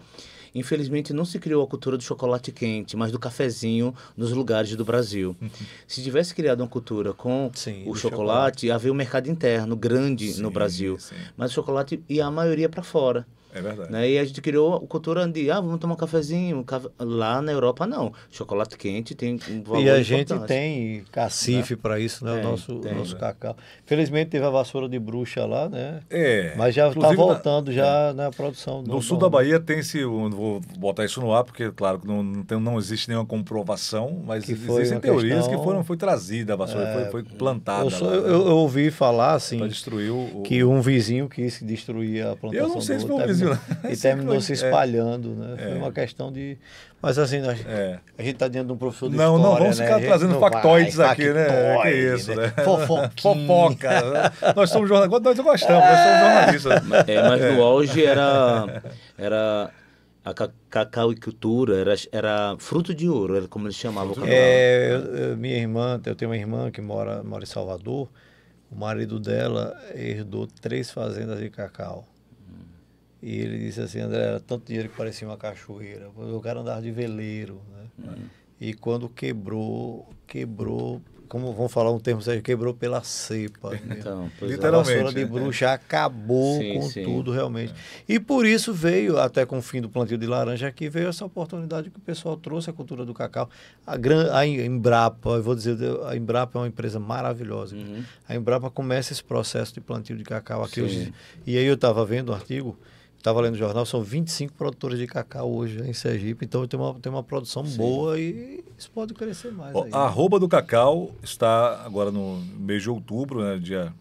Infelizmente, não se criou a cultura do chocolate quente, mas do cafezinho nos lugares do Brasil. Uhum. Se tivesse criado uma cultura com sim, o chocolate, chocolate, havia um mercado interno grande sim, no Brasil. Sim. Mas o chocolate ia a maioria para fora. É verdade. Né? E a gente criou o cultura de, ah, vamos tomar um cafezinho. Lá na Europa, não. Chocolate quente tem um valor E a gente tem cacife né? para isso, né? Tem, o nosso, tem, nosso né? cacau. Felizmente teve a vassoura de bruxa lá, né? É. Mas já está voltando na, já é. na produção. No, no sul da Bahia tem-se, vou botar isso no ar, porque, claro, não, não, tem, não existe nenhuma comprovação, mas existem teorias questão... que foram, foi trazida a vassoura, é, foi, foi, plantada. Eu, sou, lá, eu, né? eu, ouvi falar, assim, destruir o... que um vizinho quis destruir a plantação Eu não sei se foi um vizinho né? e terminou se é. espalhando, né? É. Foi uma questão de. Mas assim, nós, é. a gente está dentro de um professor de não, história, né? Não, vamos ficar né? trazendo factoides tá aqui, né? Que isso, né? né? Fofoca. Né? nós somos jornalistas, nós gostamos, nós somos jornalistas. É, mas no auge era, era a cacauicultura era, era fruto de ouro, era como eles chamavam. É, minha irmã, eu tenho uma irmã que mora, mora em Salvador, o marido dela herdou três fazendas de cacau. E ele disse assim, André, era tanto dinheiro que parecia uma cachoeira. O cara andava de veleiro, né? Uhum. E quando quebrou, quebrou, como vão falar um termo, sério, quebrou pela cepa. Né? Então, é. Literalmente. A vassoura de é. bruxa acabou sim, com sim. tudo, realmente. É. E por isso veio, até com o fim do plantio de laranja aqui, veio essa oportunidade que o pessoal trouxe a cultura do cacau. A, gran, a Embrapa, eu vou dizer, a Embrapa é uma empresa maravilhosa. Uhum. A Embrapa começa esse processo de plantio de cacau aqui. Hoje, e aí eu estava vendo um artigo Estava lendo o jornal, são 25 produtores de cacau hoje em Sergipe, então tem uma, tem uma produção Sim. boa e isso pode crescer mais. Ó, aí, a arroba do cacau está agora no mês de outubro, né, dia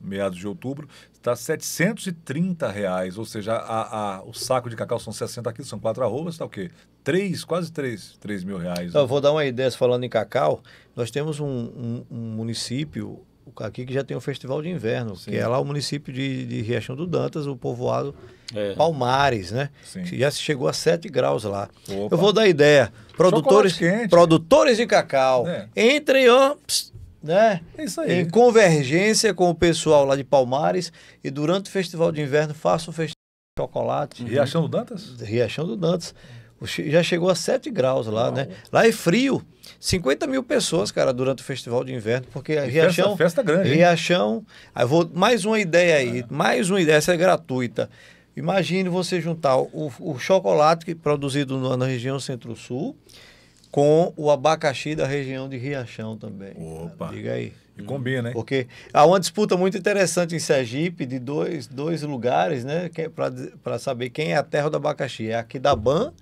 meados de outubro, está R$ 730, reais, ou seja, a, a, o saco de cacau são 60 quilos, são quatro arrobas, está o quê? Três, quase três, três mil reais. Né? Eu vou dar uma ideia, falando em cacau, nós temos um, um, um município o Caqui, que já tem o Festival de Inverno, Sim. que é lá o município de, de Riachão do Dantas, o povoado é. Palmares, né? Sim. Já chegou a 7 graus lá. Opa. Eu vou dar ideia. Produtores, produtores de cacau, é. entrem, ó, pss, né? É isso aí. Em convergência com o pessoal lá de Palmares e durante o Festival de Inverno faça o festival de chocolate. Uhum. Riachão do Dantas? Riachão do Dantas já chegou a 7 graus lá, né? Uau. né? Lá é frio. 50 mil pessoas, cara, durante o festival de inverno, porque e Riachão. Festa, festa grande. Riachão. Aí vou, mais uma ideia aí, é. mais uma ideia, essa é gratuita. Imagine você juntar o, o chocolate produzido no, na região Centro-Sul com o abacaxi da região de Riachão também. Opa! Diga aí. E combina, né Porque há uma disputa muito interessante em Sergipe de dois, dois lugares, né? É Para saber quem é a terra do abacaxi. É aqui da Ban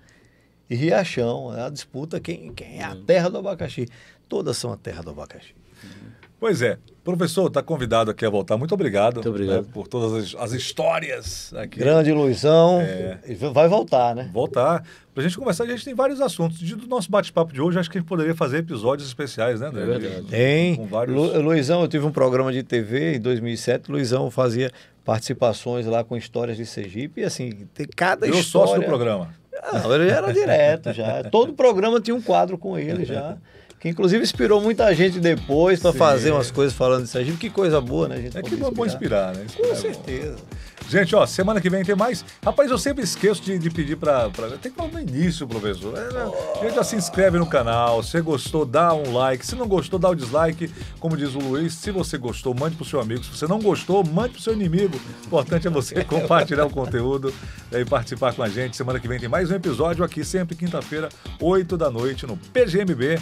e Riachão. É a disputa quem, quem é a terra do abacaxi. Todas são a terra do abacaxi. Uhum. Pois é. Professor, está convidado aqui a voltar. Muito obrigado, Muito né, obrigado. Né, por todas as, as histórias aqui. Grande Luizão. É... Vai voltar, né? Voltar. Para a gente conversar, a gente tem vários assuntos. do nosso bate-papo de hoje, acho que a gente poderia fazer episódios especiais, né, André? É verdade. Tem. Com vários... Lu, Luizão, eu tive um programa de TV em 2007. Luizão fazia participações lá com histórias de Sergipe. E assim, tem cada eu história... Eu sócio do programa. Não, ele era direto já. Todo programa tinha um quadro com ele já. Que inclusive inspirou muita gente depois para fazer umas coisas falando de Sergipe. Que coisa boa, né? A gente é que né? é bom inspirar, né? Inspirar com certeza. É Gente, ó, semana que vem tem mais. Rapaz, eu sempre esqueço de, de pedir pra, pra. Tem que falar no início, professor. É, né? oh. gente, já se inscreve no canal. Se gostou, dá um like. Se não gostou, dá o um dislike. Como diz o Luiz, se você gostou, mande pro seu amigo. Se você não gostou, mande pro seu inimigo. O importante é você compartilhar o conteúdo né, e participar com a gente. Semana que vem tem mais um episódio aqui, sempre quinta-feira, 8 da noite, no PGMB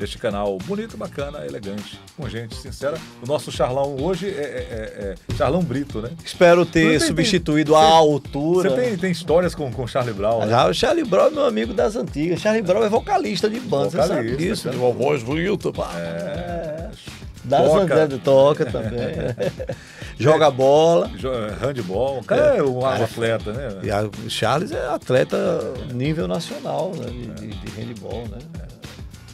este canal bonito, bacana, elegante, com gente sincera. O nosso charlão hoje é, é, é, é charlão Brito, né? Espero ter tem, substituído tem, à altura. Você tem, né? tem histórias com, com Charlie Brown, né? Já, o Charlie Brown é meu amigo das antigas. Charlie Brown é vocalista de banda, vocalista, você sabe disso. Né? Né? uma voz bonita, pá. É. Das toca. toca também. Joga é. bola. É, handball. O cara é, é um atleta, né? E o Charles é atleta nível nacional né? de, de, de handball, né? É.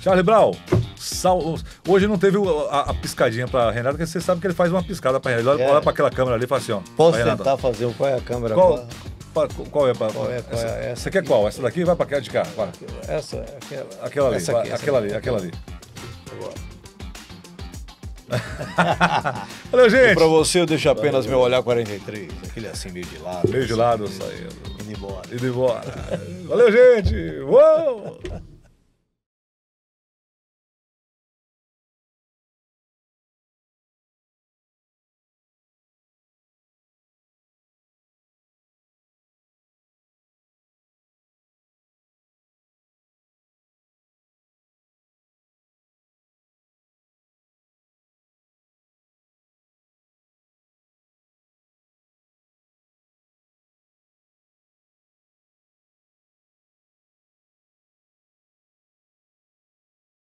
Charles Brown, sal... hoje não teve a, a piscadinha para Renato, porque você sabe que ele faz uma piscada para Renato. Ele é. olha para aquela câmera ali e fala assim: ó, Posso tentar Renato. fazer qual é a câmera? Qual, pra... Pra, qual, é, pra, qual é? Qual é? essa, essa, é qual? Essa daqui? Vai para aquela de cá. Vai. Essa, aquela. Aquela ali, aqui, aquela ali, aquela ali. Agora. Valeu, gente. para você, eu deixo apenas Valeu. meu olhar 43. Aquele assim, meio de lado. Meio de assim, lado, saindo. Indo embora. Indo embora. Valeu, gente. Uou!